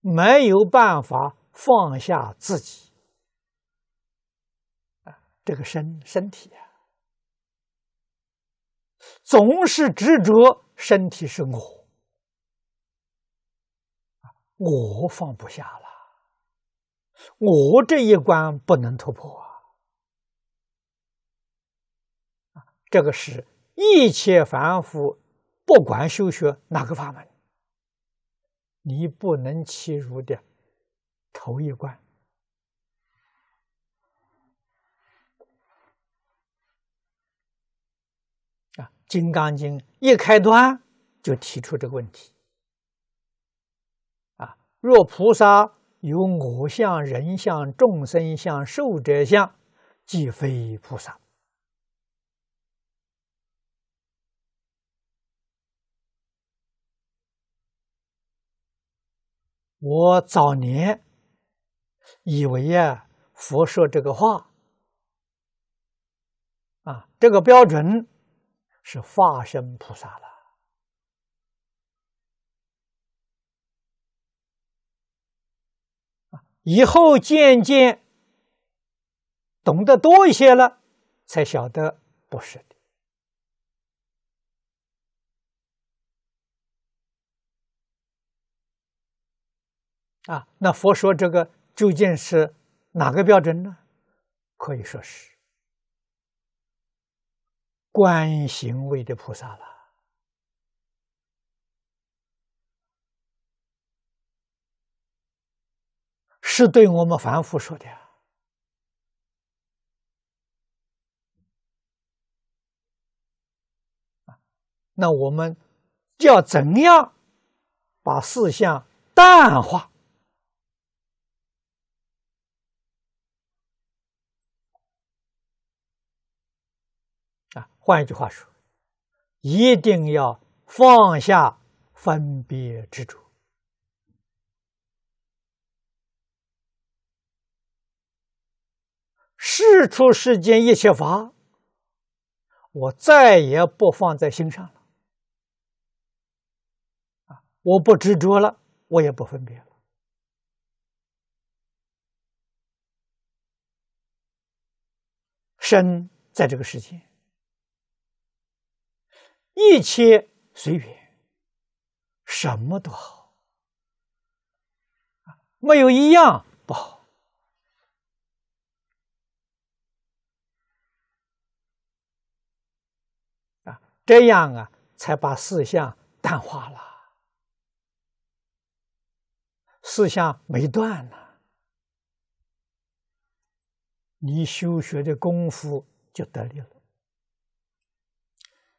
没有办法放下自己啊，这个身身体啊，总是执着身体生活。我放不下了，我这一关不能突破啊！这个是一切凡夫不管修学哪个法门，你不能欺辱的头一关啊！《金刚经》一开端就提出这个问题。若菩萨有我相、人相、众生相、寿者相，即非菩萨。我早年以为呀，佛说这个话，啊，这个标准是化身菩萨了。以后渐渐懂得多一些了，才晓得不是的。啊，那佛说这个究竟是哪个标准呢？可以说是观行为的菩萨了。是对我们凡夫说的。那我们要怎样把四相淡化？啊，换一句话说，一定要放下分别执着。事出世间一切法，我再也不放在心上了。啊，我不执着了，我也不分别了。身在这个世间，一切随缘，什么都好，没有一样不好。这样啊，才把四相淡化了。四相没断呢，你修学的功夫就得了，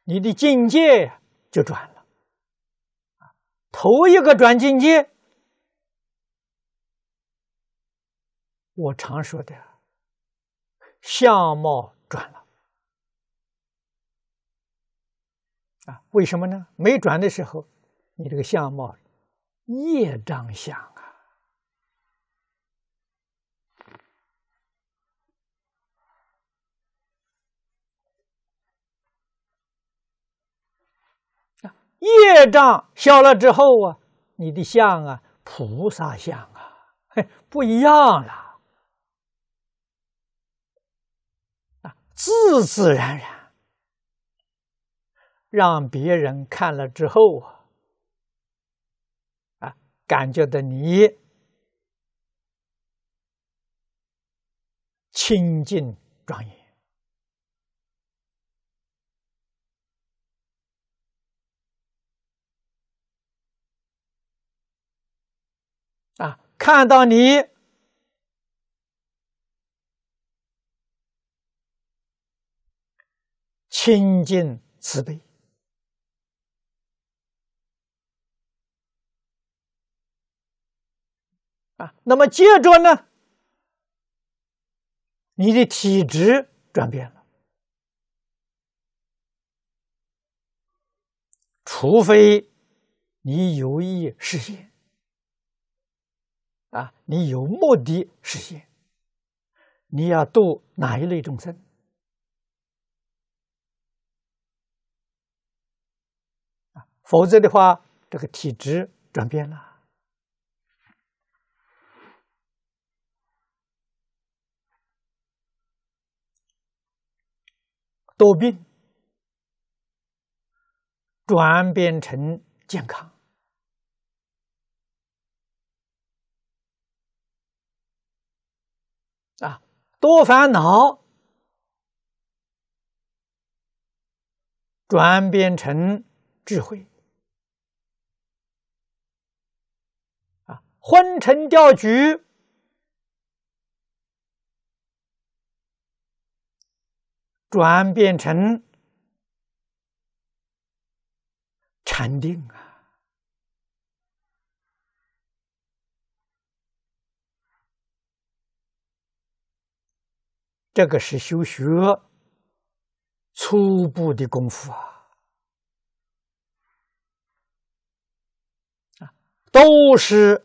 你的境界就转了。头一个转境界，我常说的，相貌转了。啊，为什么呢？没转的时候，你这个相貌，业障相啊。啊，业障消了之后啊，你的相啊，菩萨相啊，嘿，不一样了。啊，自自然然。让别人看了之后啊，啊，感觉到你清净庄严啊，看到你清净慈悲。啊，那么接着呢？你的体质转变了，除非你有意实现，啊，你有目的实现，你要度哪一类众生？否则的话，这个体质转变了。多病，转变成健康；啊，多烦恼，转变成智慧；啊，昏沉掉举。转变成禅定啊！这个是修学初步的功夫啊！啊，都是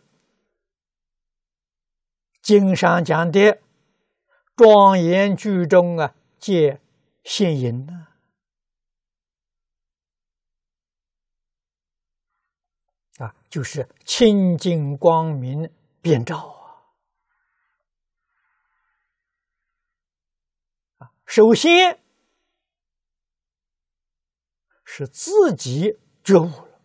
经上讲的庄严句》中啊，借现银呢？啊，就是清净光明遍照啊！啊，首先是自己觉悟了，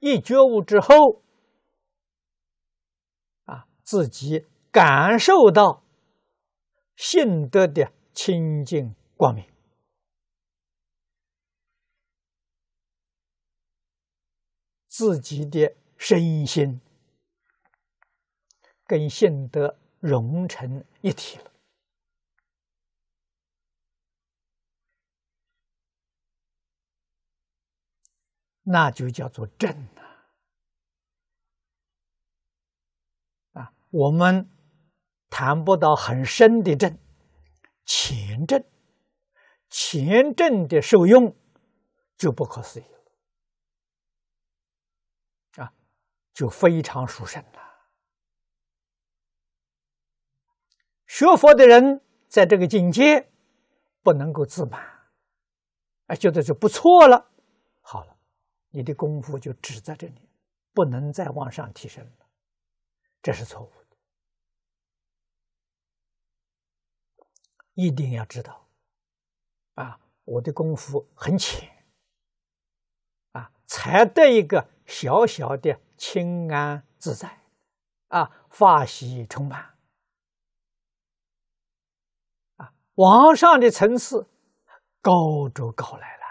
一觉悟之后，啊，自己感受到。信德的清净光明，自己的身心跟信德融成一体了，那就叫做正啊！啊，我们。谈不到很深的证，前证，前证的受用就不可思议了啊，就非常殊胜了。学佛的人在这个境界不能够自满，哎，觉得就不错了，好了，你的功夫就只在这里，不能再往上提升了，这是错误。一定要知道，啊，我的功夫很浅，啊，才得一个小小的清安自在，啊，法喜充满，啊，往上的层次高就高来了，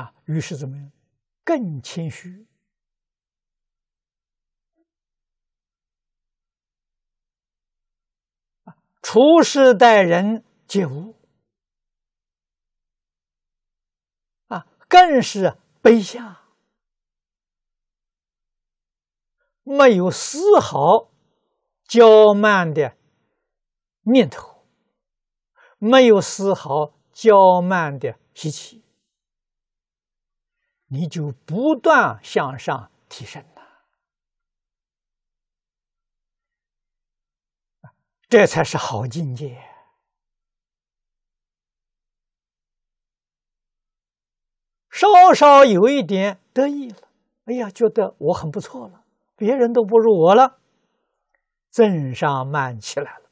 啊，于是怎么样，更谦虚。处事待人皆无啊，更是卑下，没有丝毫骄慢的念头，没有丝毫骄慢的习气，你就不断向上提升。这才是好境界。稍稍有一点得意了，哎呀，觉得我很不错了，别人都不如我了，增上慢起来了。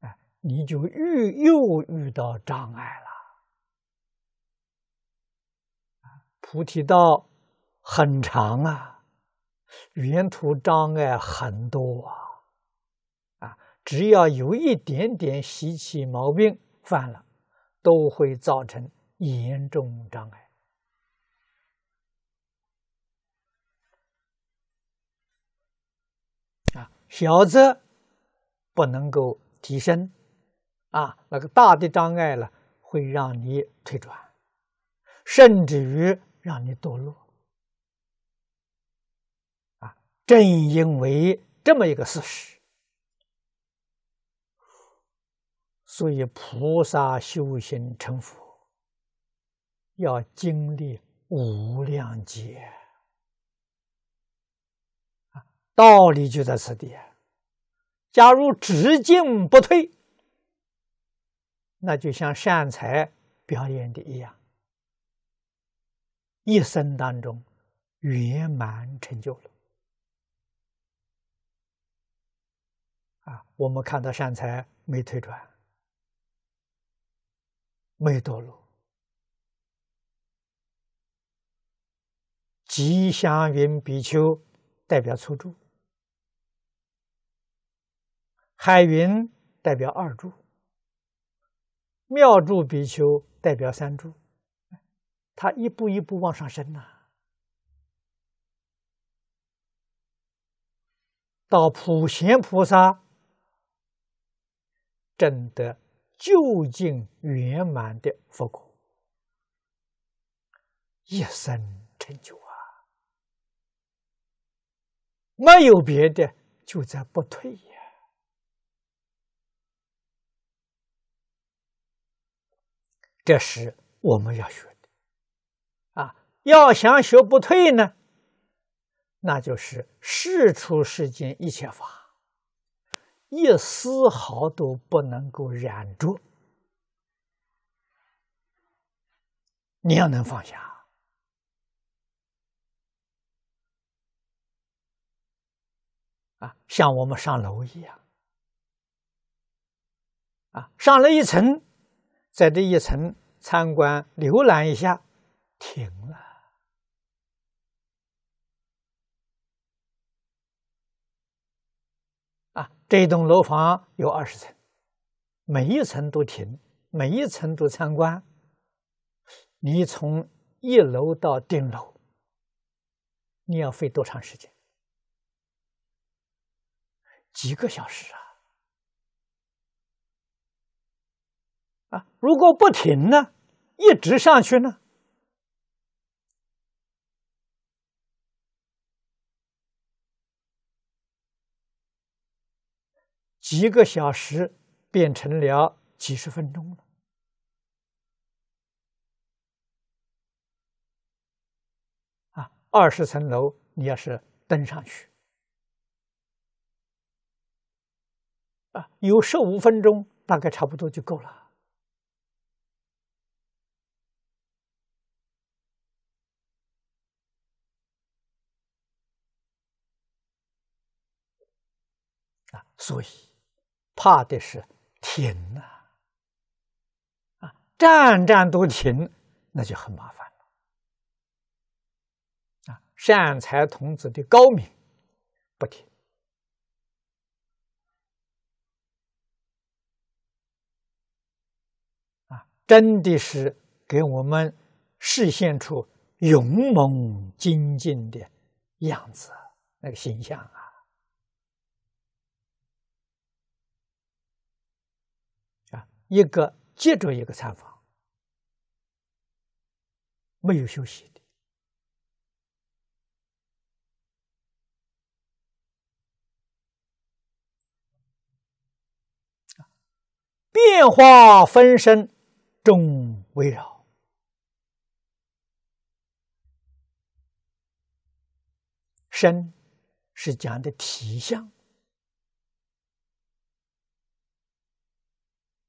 哎，你就遇又遇到障碍了。菩提道很长啊，沿途障碍很多啊。只要有一点点习气毛病犯了，都会造成严重障碍。啊，小则不能够提升，啊，那个大的障碍呢，会让你退转，甚至于让你堕落。啊，正因为这么一个事实。所以，菩萨修行成佛，要经历无量劫啊，道理就在此地。假如只进不退，那就像善财表演的一样，一生当中圆满成就了啊。我们看到善财没退转。没多堕落。吉祥云比丘代表初柱，海云代表二柱，妙住比丘代表三柱，他一步一步往上升呐，到普贤菩萨证得。究竟圆满的佛果，一生成就啊！没有别的，就在不退呀。这是我们要学的啊！要想学不退呢，那就是事出世间一切法。一丝毫都不能够染着，你要能放下啊，像我们上楼一样啊，上了一层，在这一层参观浏览一下，停了。这栋楼房有二十层，每一层都停，每一层都参观。你从一楼到顶楼，你要费多长时间？几个小时啊！啊，如果不停呢，一直上去呢？几个小时变成了几十分钟了。啊，二十层楼你要是登上去，啊，有十五分钟大概差不多就够了。啊，所以。怕的是停呐，啊，战战都停，那就很麻烦了。啊，善财童子的高明不停，啊，真的是给我们示现出勇猛精进的样子，那个形象啊。一个接着一个参访，没有休息的，变化分身众围绕，身是讲的体相。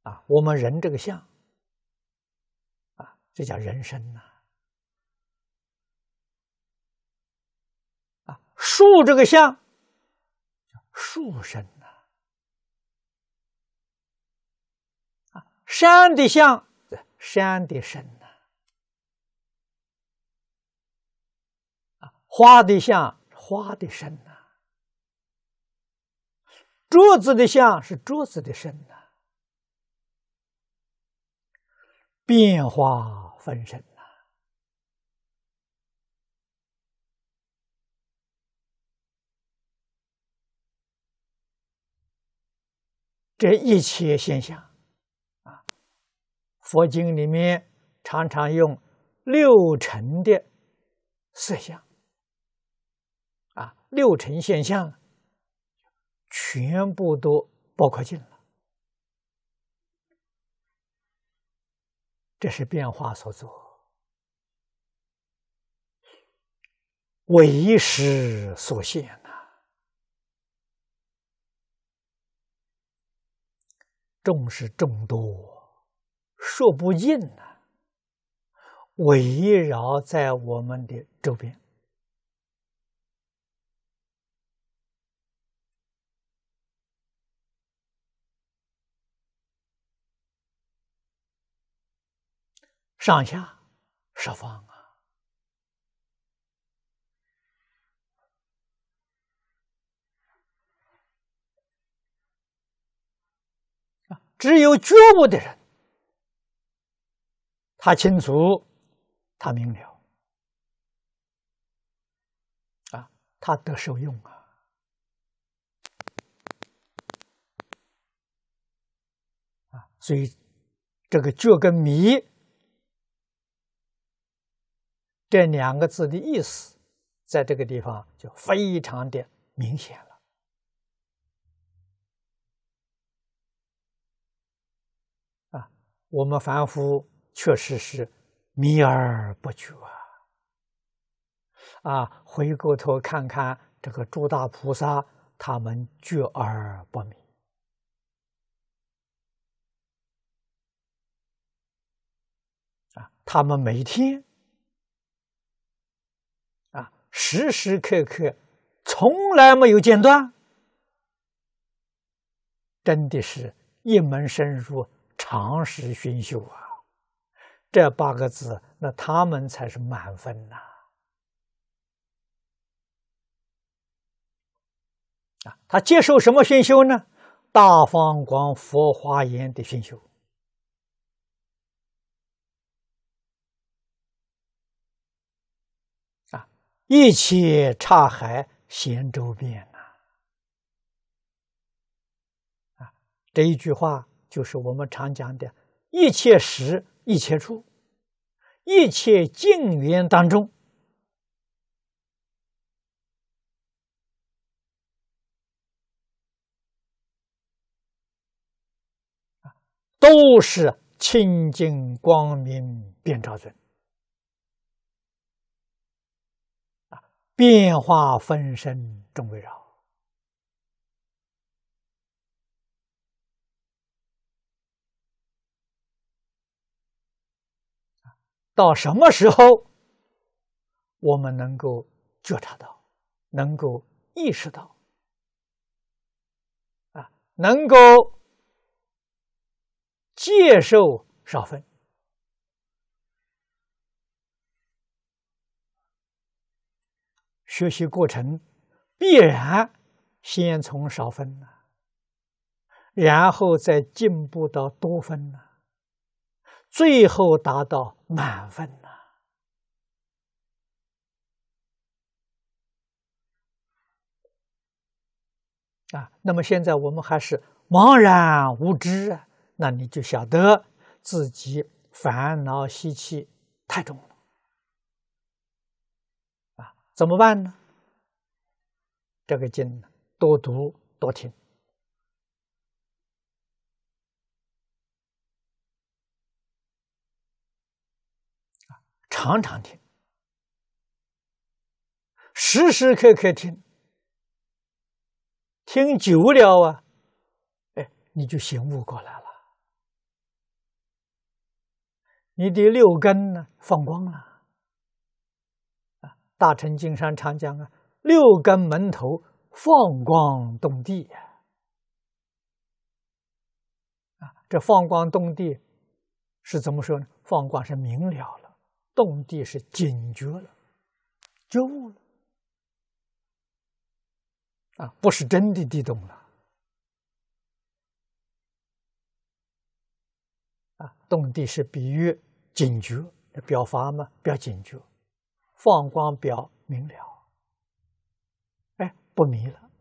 啊，我们人这个相，啊，这叫人生呐；啊，树这个相，树身呐；啊，山的相，山的身呐；啊，花的相，花的身呐；桌子的相是桌子的身呐。变化分身呐，这一切现象啊，佛经里面常常用六尘的色相啊，六尘现象全部都包括进来。这是变化所作，为时所现呐。众是众多，数不尽呐，围绕在我们的周边。上下十方啊！只有觉悟的人，他清楚，他明了，啊，他得受用啊！啊，所以这个觉跟迷。这两个字的意思，在这个地方就非常的明显了。啊，我们凡夫确实是迷而不觉啊！啊，回过头看看这个诸大菩萨，他们觉而不迷啊！他们每天。时时刻刻，从来没有间断。真的是一门深入，长时熏修啊！这八个字，那他们才是满分呐！啊，他接受什么熏修呢？大放光佛华严的熏修。一切刹海闲周遍呐，啊，这一句话就是我们常讲的：一切时、一切处、一切境缘当中，都是清净光明遍照尊。变化分身终围绕，到什么时候我们能够觉察到，能够意识到，啊，能够接受少分？学习过程必然先从少分然后再进步到多分最后达到满分啊，那么现在我们还是茫然无知，那你就晓得自己烦恼习气太重了。怎么办呢？这个经多读多听，常常听，时时刻刻听，听久了啊，哎，你就醒悟过来了，你的六根呢放光了。大乘经上常讲啊，六根门头放光动地啊，这放光动地是怎么说呢？放光是明了了，动地是警觉了，觉悟了啊，不是真的地动了啊，动地是比喻警觉，表法嘛，表警觉。放光表明了，哎，不迷了。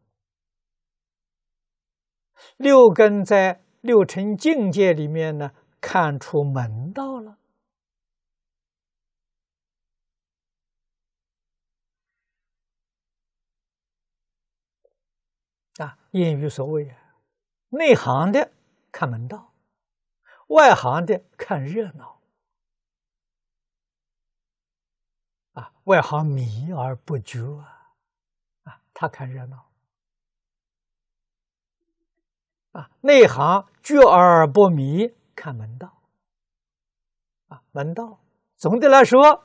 六根在六尘境界里面呢，看出门道了。啊，谚语所谓啊，内行的看门道，外行的看热闹。啊，外行迷而不觉啊，啊，他看热闹；啊，内行觉而不迷，看门道。啊，门道。总的来说，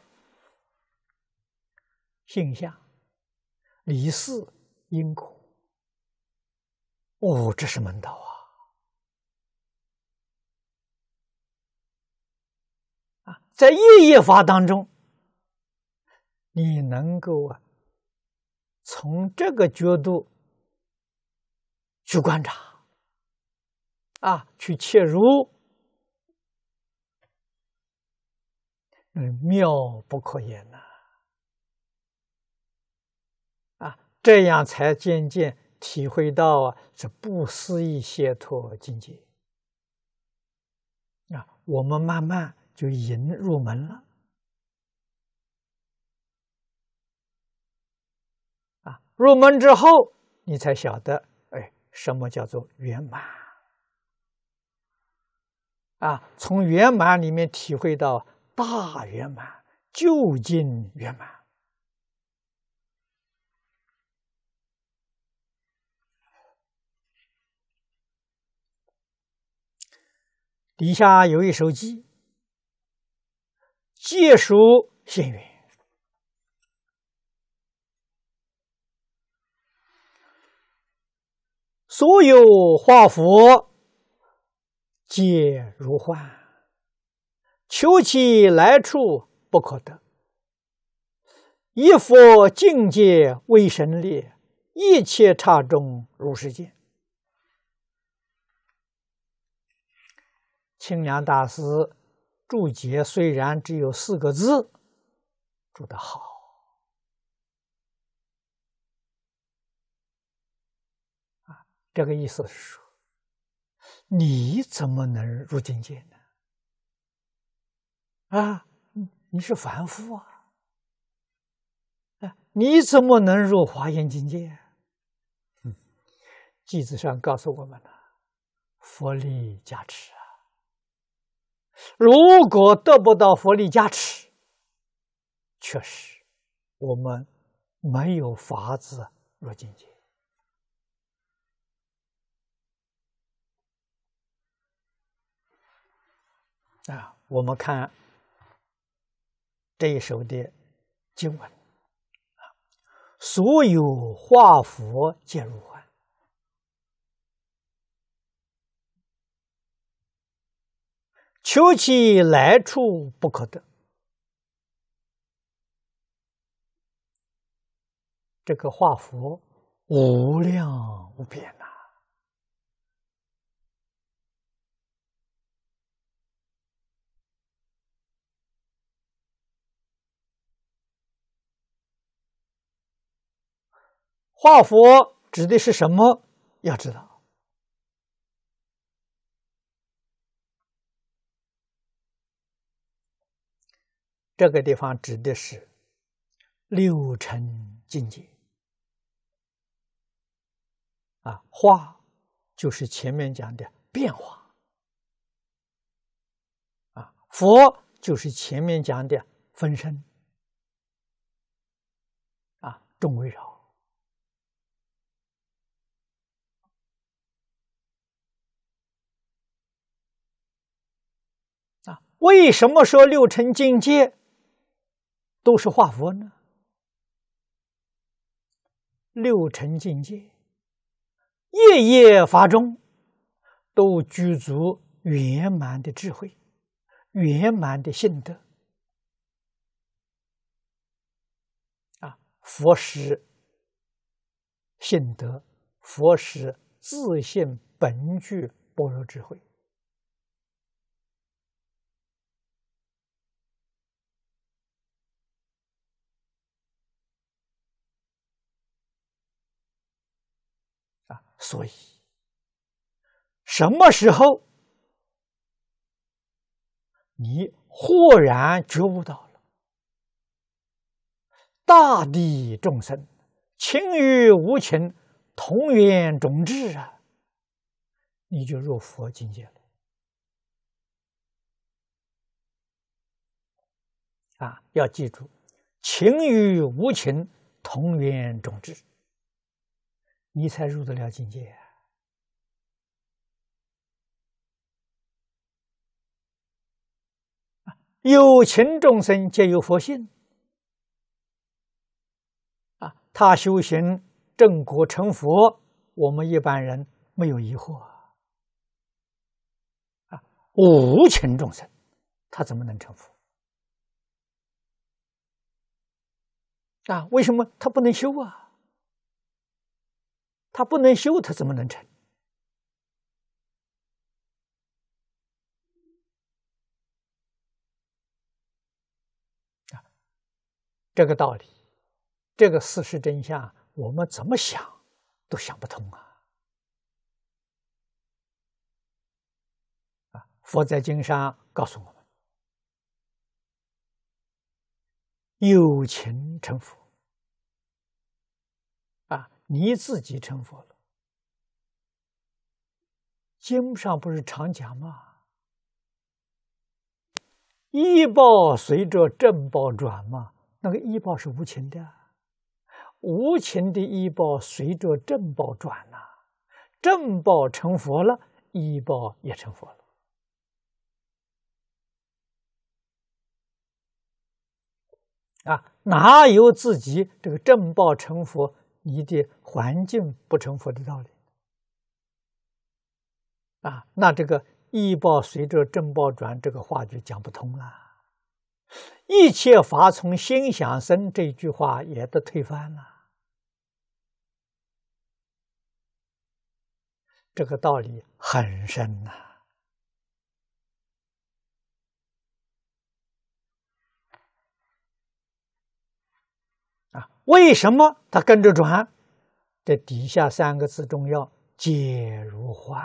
性相、理四，因果。哦，这是门道啊！啊，在业业法当中。你能够啊，从这个角度去观察啊，去切入，嗯，妙不可言呐！啊，这样才渐渐体会到啊，这不思议解脱境界。那我们慢慢就迎入门了。入门之后，你才晓得，哎，什么叫做圆满？啊，从圆满里面体会到大圆满、究竟圆满。底下有一首偈，借书幸运。所有化佛皆如幻，求其来处不可得。一佛境界为神力，一切刹中如世界。清凉大师注解虽然只有四个字，注得好。这个意思是说，你怎么能入境界呢？啊，你是凡夫啊！啊，你怎么能入华严境界？嗯，机子上告诉我们了，佛力加持啊！如果得不到佛力加持，确实我们没有法子入境界。啊，我们看这一首的经文啊，所有化佛皆如幻，求其来处不可得。这个化佛无量无边呐。画佛指的是什么？要知道，这个地方指的是六尘境界。啊，画就是前面讲的变化，啊，佛就是前面讲的分身，啊，众围绕。为什么说六尘境界都是化佛呢？六尘境界，夜夜法中，都具足圆满的智慧，圆满的性德。啊，佛识性德，佛识自性本具般若智慧。所以，什么时候你豁然觉悟到了大地众生情与无情同源种质啊，你就入佛境界了。啊，要记住，情与无情同源种质。你才入得了境界呀！啊，有情众生皆有佛性，啊，他修行正果成佛，我们一般人没有疑惑啊，无情众生，他怎么能成佛？啊，为什么他不能修啊？他不能修，他怎么能成？啊，这个道理，这个事实真相，我们怎么想都想不通啊！啊，佛在经上告诉我们：有情成佛。你自己成佛了。经上不是常讲吗？医报随着正报转嘛，那个医报是无情的，无情的医报随着正报转呐，正报成佛了，医报也成佛了。啊，哪有自己这个正报成佛？你的环境不成佛的道理啊，那这个易报随着正报转这个话就讲不通了，一切法从心想生这句话也得推翻了，这个道理很深呐。为什么他跟着转？这底下三个字重要，皆如幻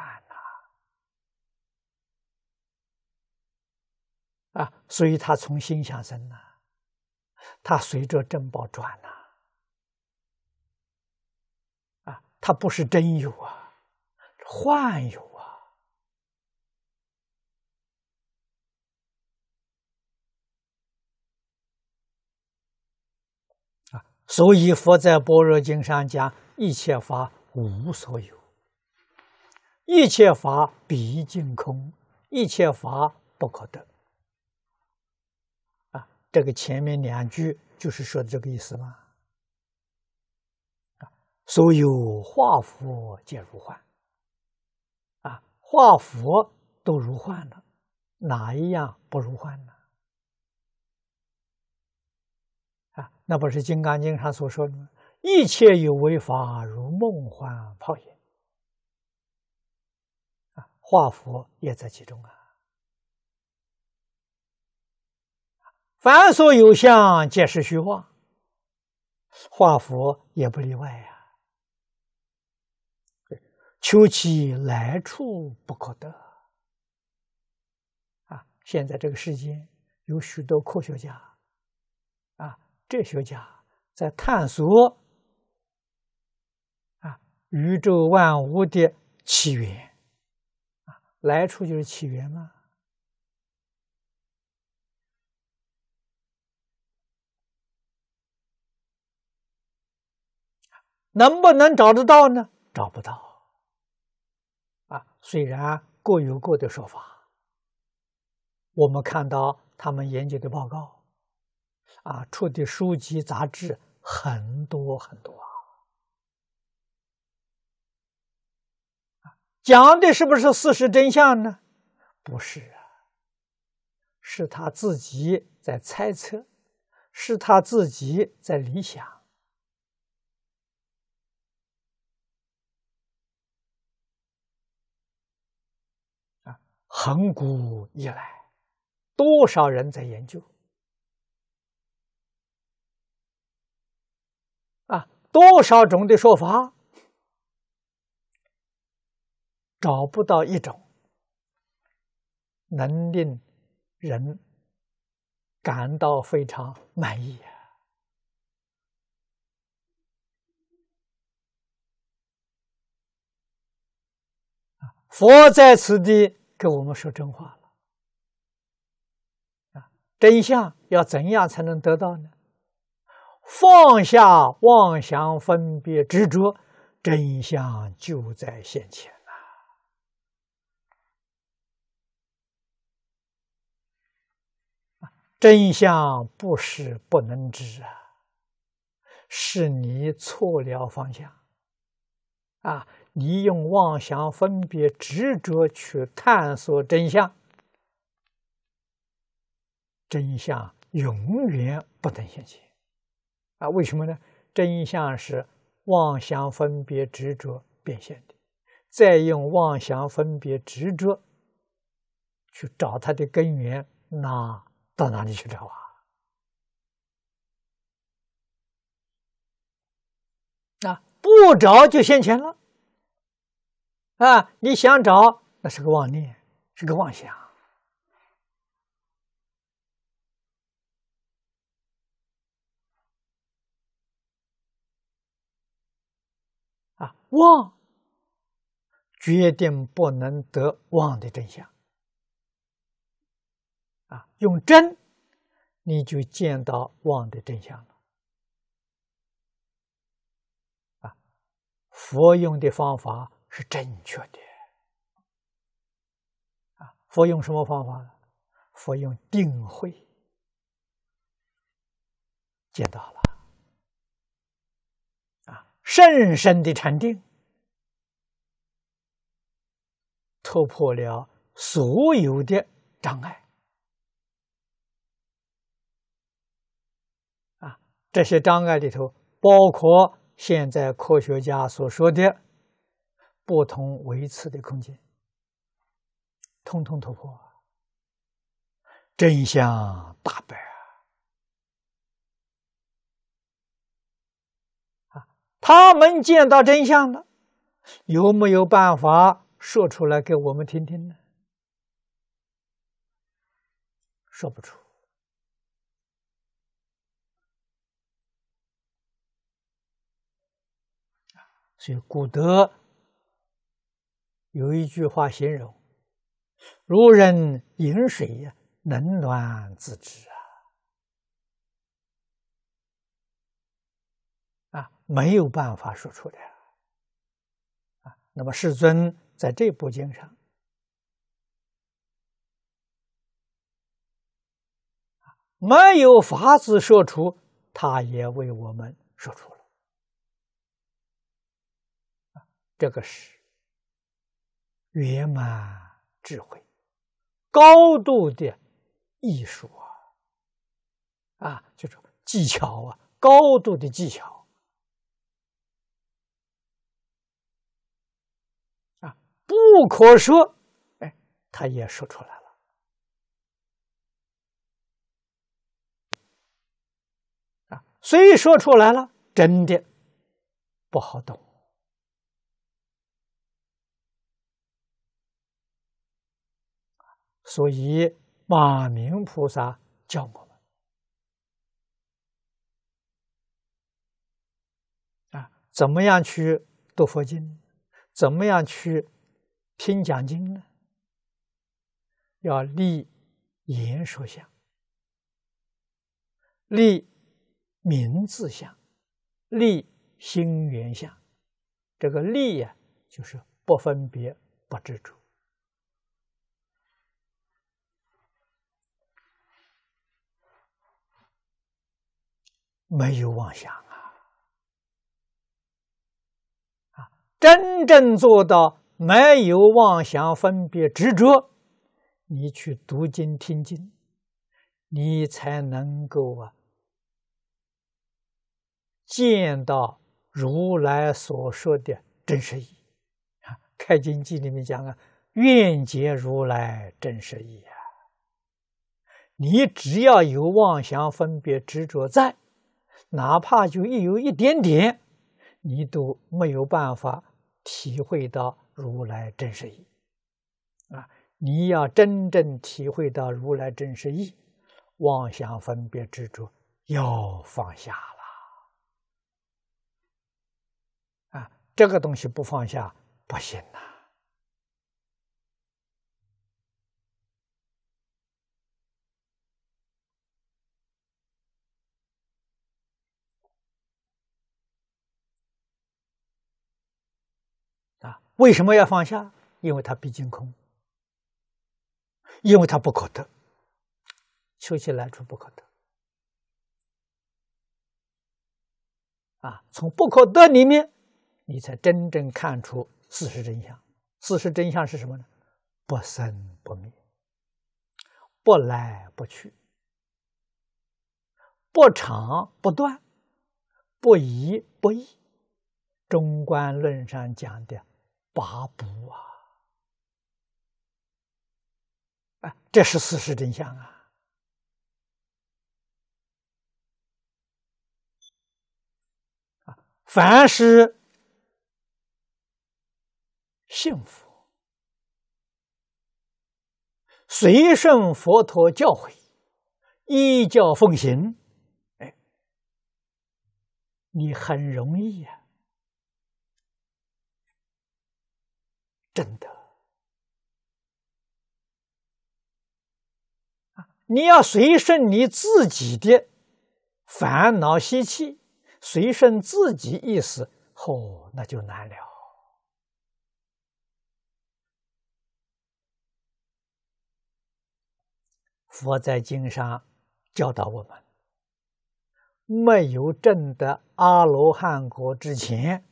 呐！啊，所以他从心想生呐，他随着珍宝转呐，啊，他不是真有啊，幻有。所以，佛在般若经上讲：一切法无所有，一切法毕竟空，一切法不可得。啊，这个前面两句就是说的这个意思吗？啊，所有化佛皆如幻，啊，化佛都如幻了，哪一样不如幻呢？那不是《金刚经》上所说的吗？一切有为法，如梦幻泡影啊！画佛也在其中啊。凡所有相，皆是虚妄，画佛也不例外呀。求其来处不可得啊！现在这个世间有许多科学家。哲学家在探索啊，宇宙万物的起源啊，来处就是起源嘛。能不能找得到呢？找不到。啊，虽然各有各的说法，我们看到他们研究的报告。啊，出的书籍、杂志很多很多啊！讲的是不是事实真相呢？不是啊，是他自己在猜测，是他自己在理想啊！恒古以来，多少人在研究。多少种的说法，找不到一种能令人感到非常满意啊！佛在此地给我们说真话了啊！真相要怎样才能得到呢？放下妄想、分别、执着，真相就在先前啊！真相不是不能知啊，是你错了方向啊！你用妄想、分别、执着去探索真相，真相永远不能现前。啊，为什么呢？真相是妄想分别执着变现的，再用妄想分别执着去找它的根源，那到哪里去找啊？啊，不找就现前了。啊，你想找，那是个妄念，是个妄想。妄决定不能得妄的真相啊，用真你就见到妄的真相了啊。佛用的方法是正确的啊。佛用什么方法呢？佛用定慧，见到了。深深的禅定，突破了所有的障碍。啊，这些障碍里头，包括现在科学家所说的不同维次的空间，通通突破，真相大白。他们见到真相了，有没有办法说出来给我们听听呢？说不出。所以古德有一句话形容：“如人饮水，冷暖自知。”没有办法说出的啊，那么世尊在这部经上，没有法子说出，他也为我们说出了啊，这个是圆满智慧、高度的艺术啊，啊，就是技巧啊，高度的技巧。不可说，哎，他也说出来了啊！虽说出来了，真的不好懂，所以马明菩萨教我们啊，怎么样去读佛经？怎么样去？听讲经呢，要立言说相，立名字相，立心缘相。这个立呀，就是不分别、不执着，没有妄想啊！啊，真正做到。没有妄想、分别、执着，你去读经、听经，你才能够啊见到如来所说的真实意。啊。《开经记》里面讲啊，愿解如来真实意啊。你只要有妄想、分别、执着在，哪怕就一有一点点，你都没有办法体会到。如来真实意。啊！你要真正体会到如来真实意，妄想分别执着要放下了啊！这个东西不放下不行呐。为什么要放下？因为它毕竟空，因为它不可得，求其来处不可得。啊，从不可得里面，你才真正看出事实真相。事实真相是什么呢？不生不灭，不来不去，不长不断，不移不异。中观论上讲的。八不啊！这是事实真相啊！啊，凡是幸福，随顺佛陀教诲，依教奉行，哎，你很容易呀。真的，你要随顺你自己的烦恼习气，随顺自己意思，哦，那就难了。佛在经上教导我们：没有证得阿罗汉果之前，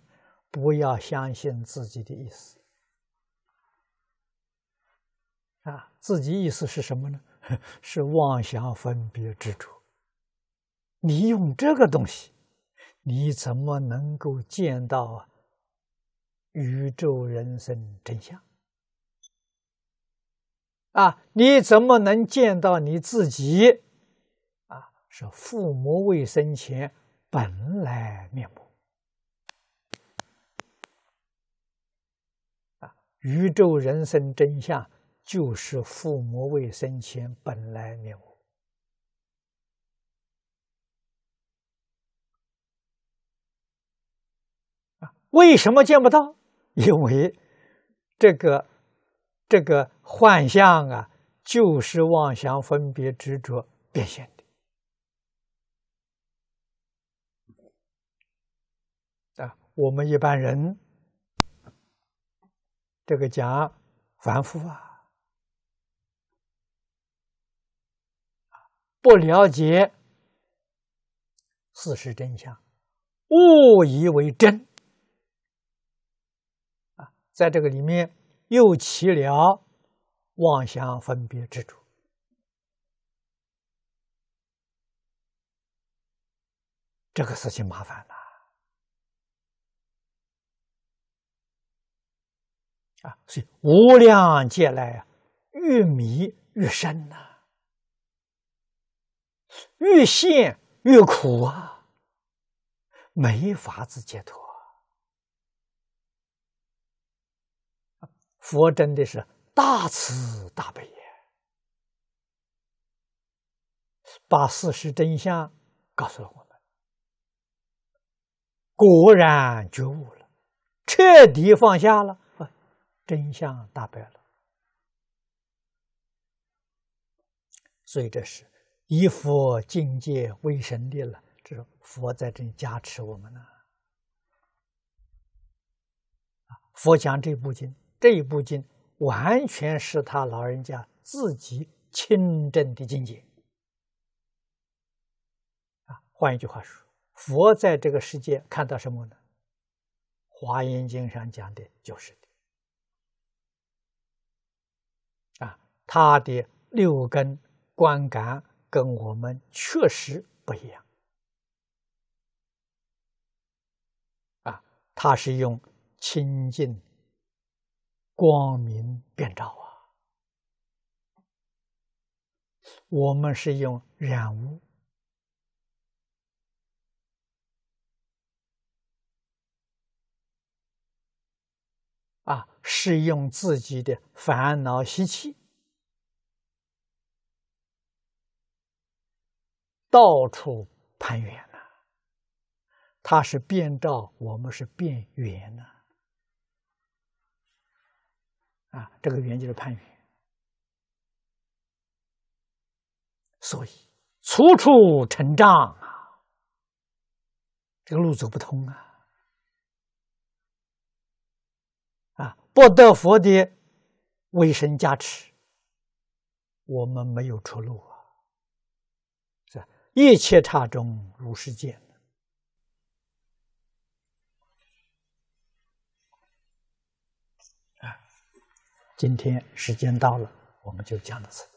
不要相信自己的意思。自己意思是什么呢？是妄想分别执着。你用这个东西，你怎么能够见到宇宙人生真相？啊，你怎么能见到你自己？啊，是父母未生前本来面目。啊，宇宙人生真相。就是父母未生前本来面目啊！为什么见不到？因为这个这个幻象啊，就是妄想、分别、执着变现的啊！我们一般人这个讲凡夫啊。不了解事实真相，误以为真啊，在这个里面又起了妄想分别之主。这个事情麻烦了啊！所以无量劫来啊，越迷越深呐。越陷越苦啊，没法子解脱。佛真的是大慈大悲呀，把事实真相告诉了我们。果然觉悟了，彻底放下了，真相大白了。所以这是。以佛境界为神力了，这是佛在这里加持我们呢。啊，佛讲这部经，这部经完全是他老人家自己亲证的境界。啊，换一句话说，佛在这个世界看到什么呢？《华严经》上讲的就是的。啊，他的六根观感。跟我们确实不一样啊！他是用清净光明遍照啊，我们是用染污啊，是用自己的烦恼习气。到处攀缘呐，他是变照，我们是变缘呐。啊，这个缘就是攀缘，所以处处成长啊，这个路走不通啊。啊，不得佛的威神加持，我们没有出路。一切刹中如是见。今天时间到了，我们就讲到此。